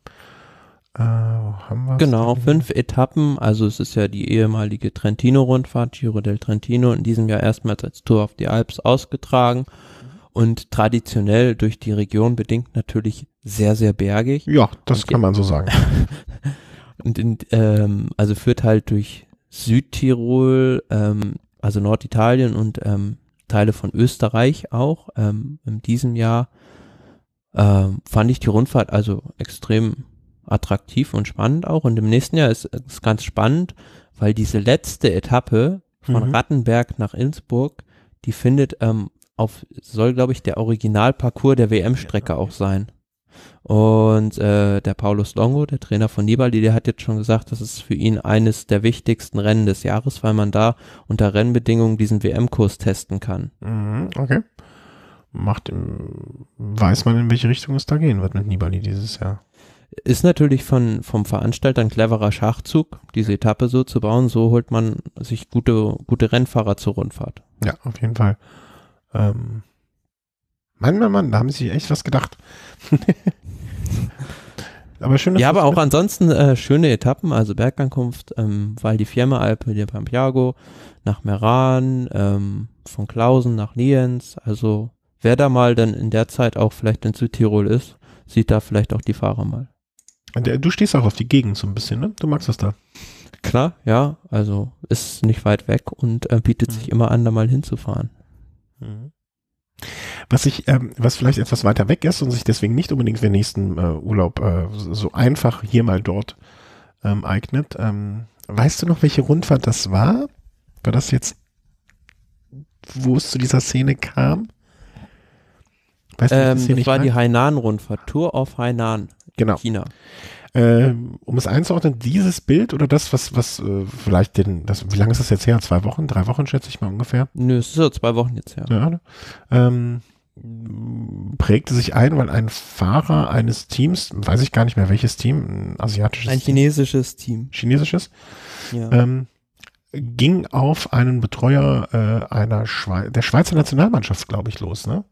Äh, haben wir genau, fünf Etappen. Also es ist ja die ehemalige Trentino-Rundfahrt, Giro del Trentino, in diesem Jahr erstmals als Tour auf die Alps ausgetragen mhm. und traditionell durch die Region bedingt natürlich sehr, sehr bergig. Ja, das und kann man so sagen. und in, ähm, also führt halt durch Südtirol, ähm, also Norditalien und ähm, Teile von Österreich auch. Ähm, in diesem Jahr ähm, fand ich die Rundfahrt also extrem attraktiv und spannend auch. Und im nächsten Jahr ist es ganz spannend, weil diese letzte Etappe von mhm. Rattenberg nach Innsbruck, die findet ähm, auf, soll glaube ich der Originalparcours der WM-Strecke ja, okay. auch sein. Und äh, der Paulus Longo, der Trainer von Nibali, der hat jetzt schon gesagt, das ist für ihn eines der wichtigsten Rennen des Jahres, weil man da unter Rennbedingungen diesen WM-Kurs testen kann. Mhm, okay. Macht, weiß man, in welche Richtung es da gehen wird mit Nibali dieses Jahr? Ist natürlich von, vom Veranstalter ein cleverer Schachzug, diese Etappe so zu bauen. So holt man sich gute, gute Rennfahrer zur Rundfahrt. Ja, auf jeden Fall. Ähm, Mann, Mann, Mann, da haben sie echt was gedacht. aber schön, ja, aber auch ansonsten äh, schöne Etappen, also Bergankunft, ähm, Val di Fiemme, Alpe di Pampiago, nach Meran, ähm, von Klausen nach Lienz. Also wer da mal dann in der Zeit auch vielleicht in Südtirol ist, sieht da vielleicht auch die Fahrer mal. Du stehst auch auf die Gegend so ein bisschen, ne? Du magst das da. Klar, ja. Also ist nicht weit weg und äh, bietet mhm. sich immer an, da mal hinzufahren. Mhm. Was ich, ähm, was vielleicht etwas weiter weg ist und sich deswegen nicht unbedingt für den nächsten äh, Urlaub äh, so einfach hier mal dort ähm, eignet. Ähm, weißt du noch, welche Rundfahrt das war? War das jetzt, wo es zu dieser Szene kam? Weißt du, ähm, das war mag? die Hainan-Rundfahrt, Tour of Hainan, genau. China. Ähm, um es einzuordnen, dieses Bild oder das, was, was äh, vielleicht den, das, wie lange ist das jetzt her? Zwei Wochen, drei Wochen schätze ich mal ungefähr. Nö, es ist so zwei Wochen jetzt her. Ja, ne? ähm, prägte sich ein, weil ein Fahrer eines Teams, weiß ich gar nicht mehr welches Team, ein asiatisches Ein chinesisches Team. Team. Chinesisches? Ja. Ähm, ging auf einen Betreuer äh, einer Schwe der Schweizer Nationalmannschaft, glaube ich, los, ne?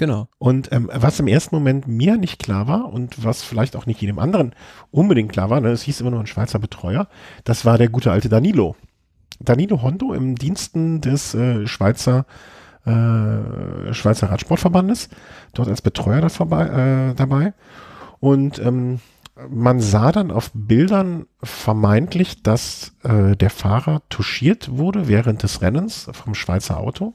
Genau. Und ähm, was im ersten Moment mir nicht klar war und was vielleicht auch nicht jedem anderen unbedingt klar war, ne, es hieß immer nur ein Schweizer Betreuer, das war der gute alte Danilo. Danilo Hondo im Diensten des äh, Schweizer äh, Schweizer Radsportverbandes, dort als Betreuer da vorbei, äh, dabei. Und ähm, man sah dann auf Bildern vermeintlich, dass äh, der Fahrer touchiert wurde während des Rennens vom Schweizer Auto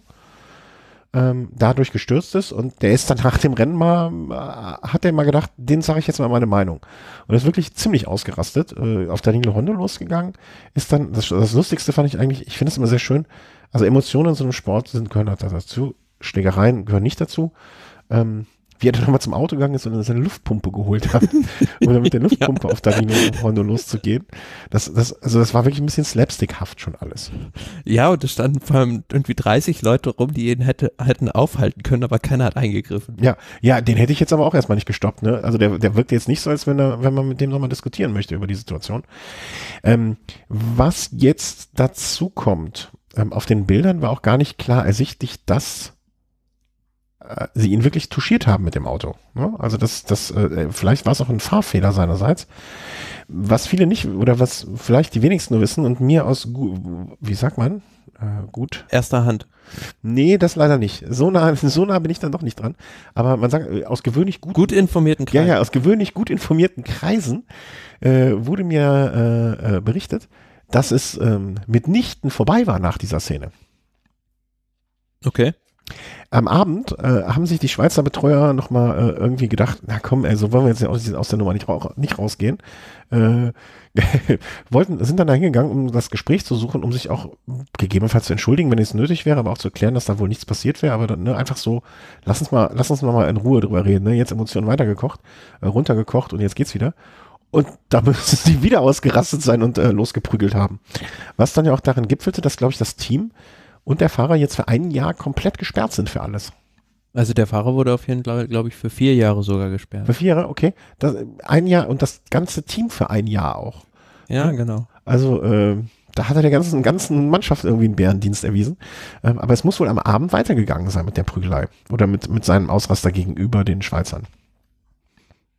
ähm, dadurch gestürzt ist und der ist dann nach dem Rennen mal, äh, hat er mal gedacht, den sage ich jetzt mal meine Meinung. Und ist wirklich ziemlich ausgerastet, äh, auf Linie Hondo losgegangen, ist dann, das, das Lustigste fand ich eigentlich, ich finde es immer sehr schön, also Emotionen in so einem Sport sind, gehören halt dazu, Schlägereien gehören nicht dazu, ähm, wie er dann nochmal zum Auto gegangen ist, und dann seine Luftpumpe geholt hat, um dann mit der Luftpumpe ja. auf Davino Rondo loszugehen. Das, das, also das war wirklich ein bisschen slapstickhaft schon alles. Ja, und es standen vor allem irgendwie 30 Leute rum, die ihn hätte, hätten aufhalten können, aber keiner hat eingegriffen. Ja, ja, den hätte ich jetzt aber auch erstmal nicht gestoppt, ne? Also der, der wirkt jetzt nicht so, als wenn er, wenn man mit dem nochmal diskutieren möchte über die Situation. Ähm, was jetzt dazu kommt, ähm, auf den Bildern war auch gar nicht klar ersichtlich, dass äh, sie ihn wirklich touchiert haben mit dem Auto. Ne? Also das, das, äh, vielleicht war es auch ein Fahrfehler seinerseits. Was viele nicht, oder was vielleicht die wenigsten nur wissen und mir aus, wie sagt man, äh, gut. Erster Hand. Nee, das leider nicht. So nah, so nah bin ich dann doch nicht dran. Aber man sagt, aus gewöhnlich gut, gut informierten Kreisen. Ja, ja, aus gewöhnlich gut informierten Kreisen äh, wurde mir äh, berichtet, dass es ähm, mitnichten vorbei war nach dieser Szene. Okay. Am Abend äh, haben sich die Schweizer Betreuer nochmal äh, irgendwie gedacht, na komm, ey, so also wollen wir jetzt aus, aus der Nummer nicht, nicht rausgehen. Äh, wollten, sind dann dahingegangen, um das Gespräch zu suchen, um sich auch gegebenenfalls zu entschuldigen, wenn es nötig wäre, aber auch zu erklären, dass da wohl nichts passiert wäre. Aber dann, ne, einfach so, lass uns mal, lass uns mal in Ruhe drüber reden. Ne? Jetzt Emotionen weitergekocht, äh, runtergekocht und jetzt geht's wieder. Und da müssen sie wieder ausgerastet sein und äh, losgeprügelt haben. Was dann ja auch darin gipfelte, dass, glaube ich, das Team und der Fahrer jetzt für ein Jahr komplett gesperrt sind für alles. Also der Fahrer wurde auf jeden Fall, glaube ich, für vier Jahre sogar gesperrt. Für vier Jahre, okay. Das, ein Jahr und das ganze Team für ein Jahr auch. Ja, genau. Also äh, da hat er der ganzen, ganzen Mannschaft irgendwie einen Bärendienst erwiesen. Ähm, aber es muss wohl am Abend weitergegangen sein mit der Prügelei oder mit, mit seinem Ausraster gegenüber den Schweizern.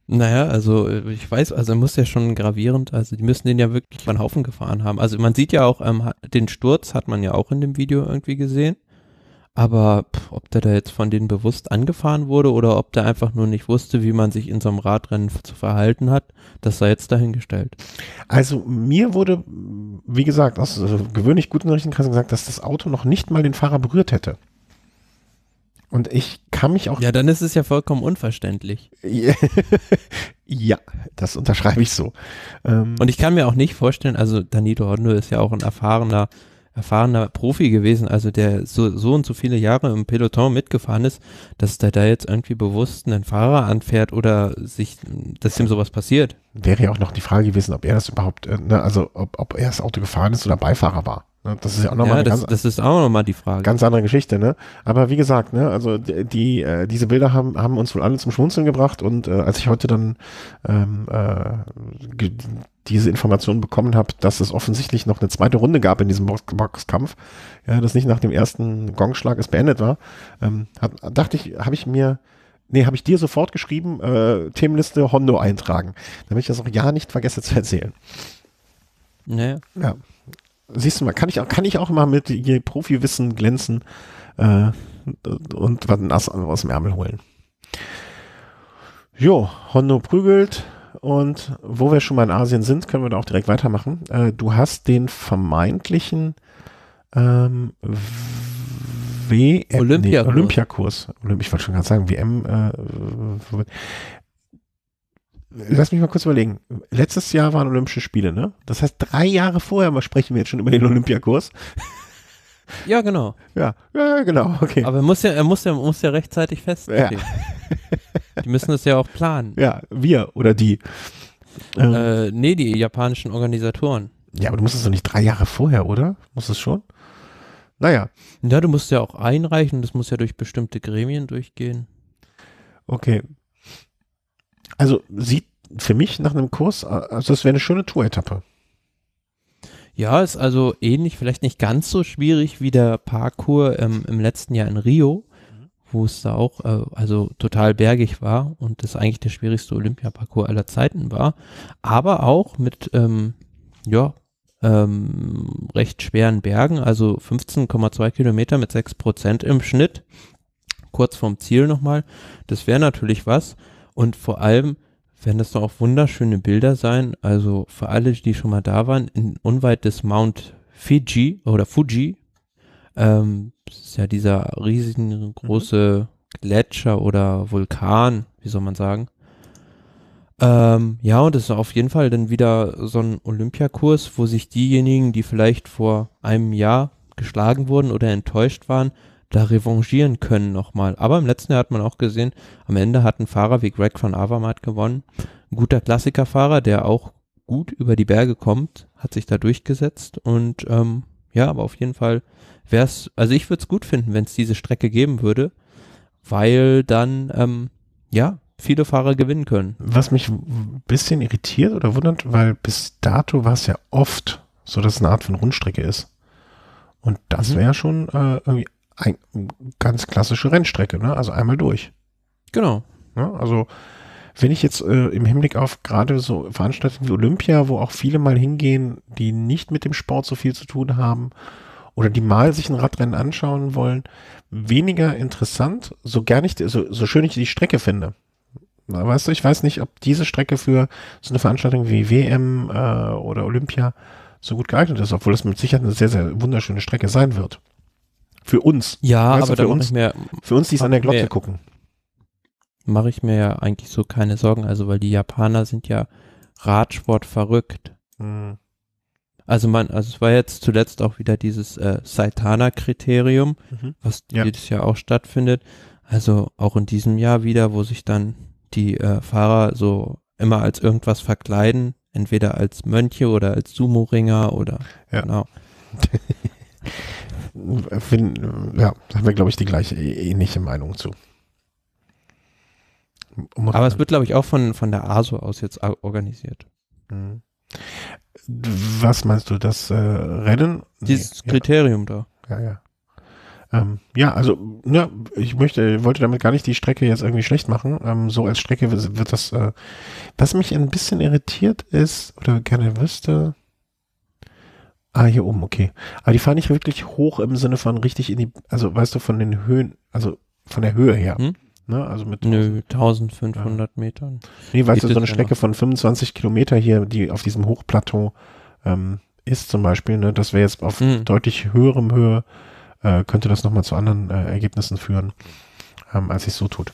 Naja, also äh, ich weiß, also muss ja schon gravierend, also die müssen den ja wirklich über den Haufen gefahren haben. Also man sieht ja auch, ähm, den Sturz hat man ja auch in dem Video irgendwie gesehen. Aber pff, ob der da jetzt von denen bewusst angefahren wurde oder ob der einfach nur nicht wusste, wie man sich in so einem Radrennen zu verhalten hat, das sei jetzt dahingestellt. Also mir wurde, wie gesagt, aus äh, gewöhnlich guten Nachrichtenkreisen gesagt, dass das Auto noch nicht mal den Fahrer berührt hätte. Und ich kann mich auch. Ja, dann ist es ja vollkommen unverständlich. ja, das unterschreibe ich so. Ähm und ich kann mir auch nicht vorstellen, also Danito Hondo ist ja auch ein erfahrener, erfahrener Profi gewesen, also der so, so und so viele Jahre im Peloton mitgefahren ist, dass der da jetzt irgendwie bewusst einen Fahrer anfährt oder sich, dass ihm sowas passiert. Wäre ja auch noch die Frage gewesen, ob er das überhaupt, äh, ne, also ob, ob er das Auto gefahren ist oder Beifahrer war. Ne, das ist ja auch nochmal ja, das, das ist auch nochmal die Frage. Ganz andere Geschichte, ne? Aber wie gesagt, ne, also die, äh, diese Bilder haben, haben uns wohl alle zum Schmunzeln gebracht und äh, als ich heute dann ähm, äh, diese Information bekommen habe, dass es offensichtlich noch eine zweite Runde gab in diesem Box Boxkampf, ja, das nicht nach dem ersten Gongschlag es beendet war, ähm, hab, dachte ich, habe ich mir Nee, habe ich dir sofort geschrieben, äh, Themenliste Hondo eintragen, damit ich das auch ja nicht vergesse zu erzählen. Naja. Ja siehst du mal, kann ich auch, kann ich auch mal mit hier Profi-Wissen glänzen äh, und was nass aus dem Ärmel holen. Jo, Hondo prügelt und wo wir schon mal in Asien sind, können wir da auch direkt weitermachen. Äh, du hast den vermeintlichen ähm, WM, Olympiakurs. Nee, Olympiakurs. Ich wollte schon gerade sagen, WM. Äh, äh, lass mich mal kurz überlegen. Letztes Jahr waren Olympische Spiele, ne? Das heißt, drei Jahre vorher sprechen wir jetzt schon über den Olympiakurs. Ja, genau. Ja, ja genau, okay. Aber er muss ja, er muss ja, muss ja rechtzeitig festlegen. Ja. die müssen das ja auch planen. Ja, wir oder die. Ähm. Äh, nee, die japanischen Organisatoren. Ja, aber du musst es doch nicht drei Jahre vorher, oder? Muss es schon? Naja. Ja, du musst ja auch einreichen, das muss ja durch bestimmte Gremien durchgehen. Okay, also sieht für mich nach einem Kurs, äh, also das wäre eine schöne Tour-Etappe. Ja, ist also ähnlich, vielleicht nicht ganz so schwierig wie der Parkour ähm, im letzten Jahr in Rio, wo es da auch äh, also total bergig war und das eigentlich der schwierigste Olympiaparcours aller Zeiten war, aber auch mit ähm, ja ähm, recht schweren Bergen, also 15,2 Kilometer mit 6 Prozent im Schnitt, kurz vorm Ziel nochmal. Das wäre natürlich was. Und vor allem werden das doch auch wunderschöne Bilder sein. Also für alle, die schon mal da waren, in, unweit des Mount Fiji oder Fuji, ähm, ist ja dieser riesengroße mhm. Gletscher oder Vulkan, wie soll man sagen. Ähm, ja, und das ist auf jeden Fall dann wieder so ein Olympiakurs, wo sich diejenigen, die vielleicht vor einem Jahr geschlagen wurden oder enttäuscht waren, da revanchieren können nochmal. Aber im letzten Jahr hat man auch gesehen, am Ende hat ein Fahrer wie Greg van Avermaet gewonnen. Ein guter Klassikerfahrer, der auch gut über die Berge kommt, hat sich da durchgesetzt und ähm, ja, aber auf jeden Fall wäre es, also ich würde es gut finden, wenn es diese Strecke geben würde, weil dann ähm, ja viele Fahrer gewinnen können. Was mich ein bisschen irritiert oder wundert, weil bis dato war es ja oft so, dass es eine Art von Rundstrecke ist. Und das mhm. wäre schon äh, irgendwie ein, ganz klassische Rennstrecke, ne? Also einmal durch. Genau. Ja, ne? also wenn ich jetzt äh, im Hinblick auf gerade so Veranstaltungen wie Olympia, wo auch viele mal hingehen, die nicht mit dem Sport so viel zu tun haben oder die mal sich ein Radrennen anschauen wollen, weniger interessant, so gerne ich, so, so schön ich die Strecke finde. Weißt du, ich weiß nicht, ob diese Strecke für so eine Veranstaltung wie WM äh, oder Olympia so gut geeignet ist, obwohl es mit Sicherheit eine sehr, sehr wunderschöne Strecke sein wird. Für uns. Ja, weißt aber für uns, mehr, für uns, die es an der Glocke mehr, gucken. Mache ich mir ja eigentlich so keine Sorgen, also weil die Japaner sind ja Radsport verrückt. Mhm. Also man, also es war jetzt zuletzt auch wieder dieses äh, Saitana-Kriterium, mhm. was ja. jedes Jahr auch stattfindet. Also auch in diesem Jahr wieder, wo sich dann die äh, Fahrer so immer als irgendwas verkleiden, entweder als Mönche oder als Sumo-Ringer oder ja. genau. Find, ja, haben wir, glaube ich, die gleiche äh, ähnliche Meinung zu. Um Aber es wird, glaube ich, auch von, von der ASO aus jetzt organisiert. Mhm. Was meinst du, das äh, Rennen? Dieses nee, Kriterium ja. da. Ja, ja. Ähm, ja, also ja, ich möchte, wollte damit gar nicht die Strecke jetzt irgendwie schlecht machen. Ähm, so als Strecke wird, wird das. Äh, was mich ein bisschen irritiert ist oder gerne wüsste, Ah, hier oben, okay. Aber die fahren nicht wirklich hoch im Sinne von richtig in die, also weißt du, von den Höhen, also von der Höhe her. Hm? Ne? Also mit Nö, 1500 ja. Metern. Nee, weißt Geht du, so eine Strecke von 25 Kilometer hier, die auf diesem Hochplateau ähm, ist zum Beispiel, ne? das wäre jetzt auf hm. deutlich höherem Höhe, äh, könnte das nochmal zu anderen äh, Ergebnissen führen, ähm, als es so tut.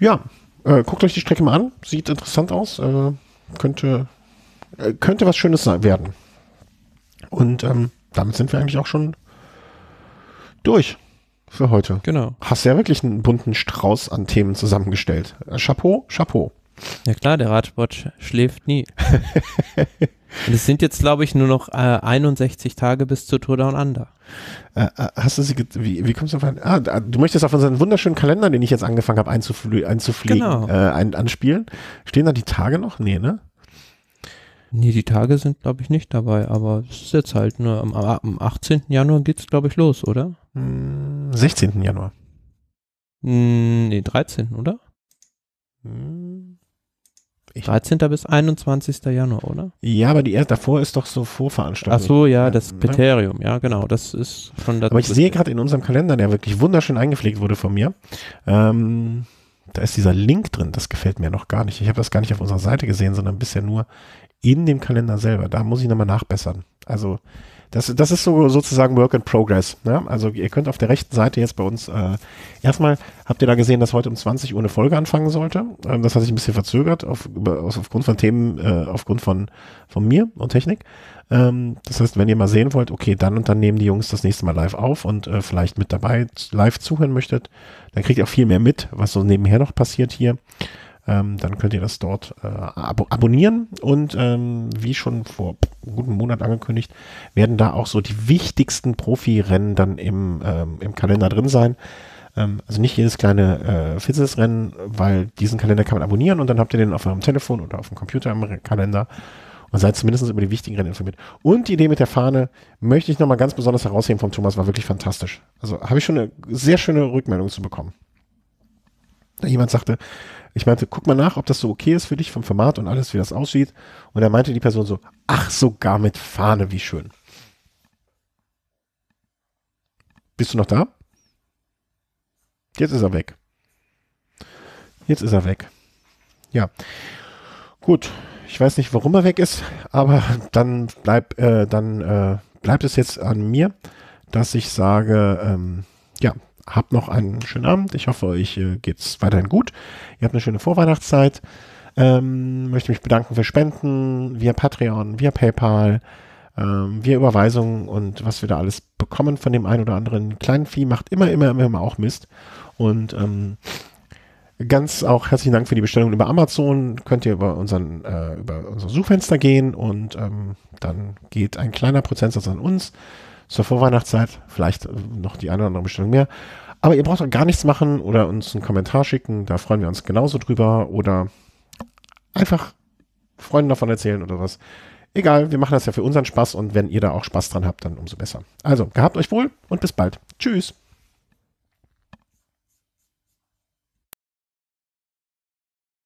Ja, äh, guckt euch die Strecke mal an, sieht interessant aus, äh, könnte, äh, könnte was Schönes sein, werden. Und ähm, damit sind wir eigentlich auch schon durch für heute. Genau. Hast ja wirklich einen bunten Strauß an Themen zusammengestellt. Äh, Chapeau, Chapeau. Ja klar, der Radsport schläft nie. Und es sind jetzt, glaube ich, nur noch äh, 61 Tage bis zur Tour Down Under. Äh, äh hast du sie, wie, wie kommst du auf, einen, ah, du möchtest auf unseren wunderschönen Kalender, den ich jetzt angefangen habe einzuflie einzufliegen, genau. äh, ein, anspielen. Stehen da die Tage noch? Nee, ne? Nee, die Tage sind, glaube ich, nicht dabei, aber es ist jetzt halt nur am, am 18. Januar geht es, glaube ich, los, oder? 16. Hm, Januar. Hm, nee, 13., oder? Hm, ich 13. bis 21. Januar, oder? Ja, aber die erste davor ist doch so Vorveranstaltung. Ach so, ja, das Peterium, ne? ja, genau, das ist schon dazu. Aber ich sehe gerade in unserem Kalender, der wirklich wunderschön eingepflegt wurde von mir, ähm, da ist dieser Link drin. Das gefällt mir noch gar nicht. Ich habe das gar nicht auf unserer Seite gesehen, sondern bisher nur in dem Kalender selber. Da muss ich nochmal nachbessern. Also das, das ist so sozusagen Work in Progress. Ne? Also ihr könnt auf der rechten Seite jetzt bei uns äh, erstmal habt ihr da gesehen, dass heute um 20 Uhr eine Folge anfangen sollte. Ähm, das hat sich ein bisschen verzögert auf, aufgrund von Themen, äh, aufgrund von von mir und Technik. Ähm, das heißt, wenn ihr mal sehen wollt, okay, dann und dann nehmen die Jungs das nächste Mal live auf und äh, vielleicht mit dabei live zuhören möchtet, dann kriegt ihr auch viel mehr mit, was so nebenher noch passiert hier ähm, dann könnt ihr das dort äh, abo abonnieren. Und ähm, wie schon vor gutem Monat angekündigt, werden da auch so die wichtigsten Profirennen dann im, ähm, im Kalender drin sein. Ähm, also nicht jedes kleine äh, Fizzes-Rennen, weil diesen Kalender kann man abonnieren und dann habt ihr den auf eurem Telefon oder auf dem Computer im Kalender und seid zumindest über die wichtigen Rennen informiert. Und die Idee mit der Fahne möchte ich nochmal ganz besonders herausheben vom Thomas, war wirklich fantastisch. Also habe ich schon eine sehr schöne Rückmeldung zu bekommen. Da jemand sagte, ich meinte, guck mal nach, ob das so okay ist für dich vom Format und alles, wie das aussieht. Und da meinte die Person so, ach, sogar mit Fahne, wie schön. Bist du noch da? Jetzt ist er weg. Jetzt ist er weg. Ja. Gut. Ich weiß nicht, warum er weg ist, aber dann, bleib, äh, dann äh, bleibt es jetzt an mir, dass ich sage, ähm, ja, Habt noch einen schönen Abend. Ich hoffe, euch äh, geht es weiterhin gut. Ihr habt eine schöne Vorweihnachtszeit. Ähm, möchte mich bedanken für Spenden via Patreon, via PayPal, ähm, via Überweisungen und was wir da alles bekommen von dem einen oder anderen. Kleinen Vieh macht immer, immer, immer, immer auch Mist. Und ähm, ganz auch herzlichen Dank für die Bestellung über Amazon. Könnt ihr über, unseren, äh, über unser Suchfenster gehen und ähm, dann geht ein kleiner Prozentsatz an uns zur Vorweihnachtszeit. Vielleicht äh, noch die eine oder andere Bestellung mehr. Aber ihr braucht auch gar nichts machen oder uns einen Kommentar schicken. Da freuen wir uns genauso drüber. Oder einfach Freunden davon erzählen oder was. Egal, wir machen das ja für unseren Spaß und wenn ihr da auch Spaß dran habt, dann umso besser. Also, gehabt euch wohl und bis bald. Tschüss.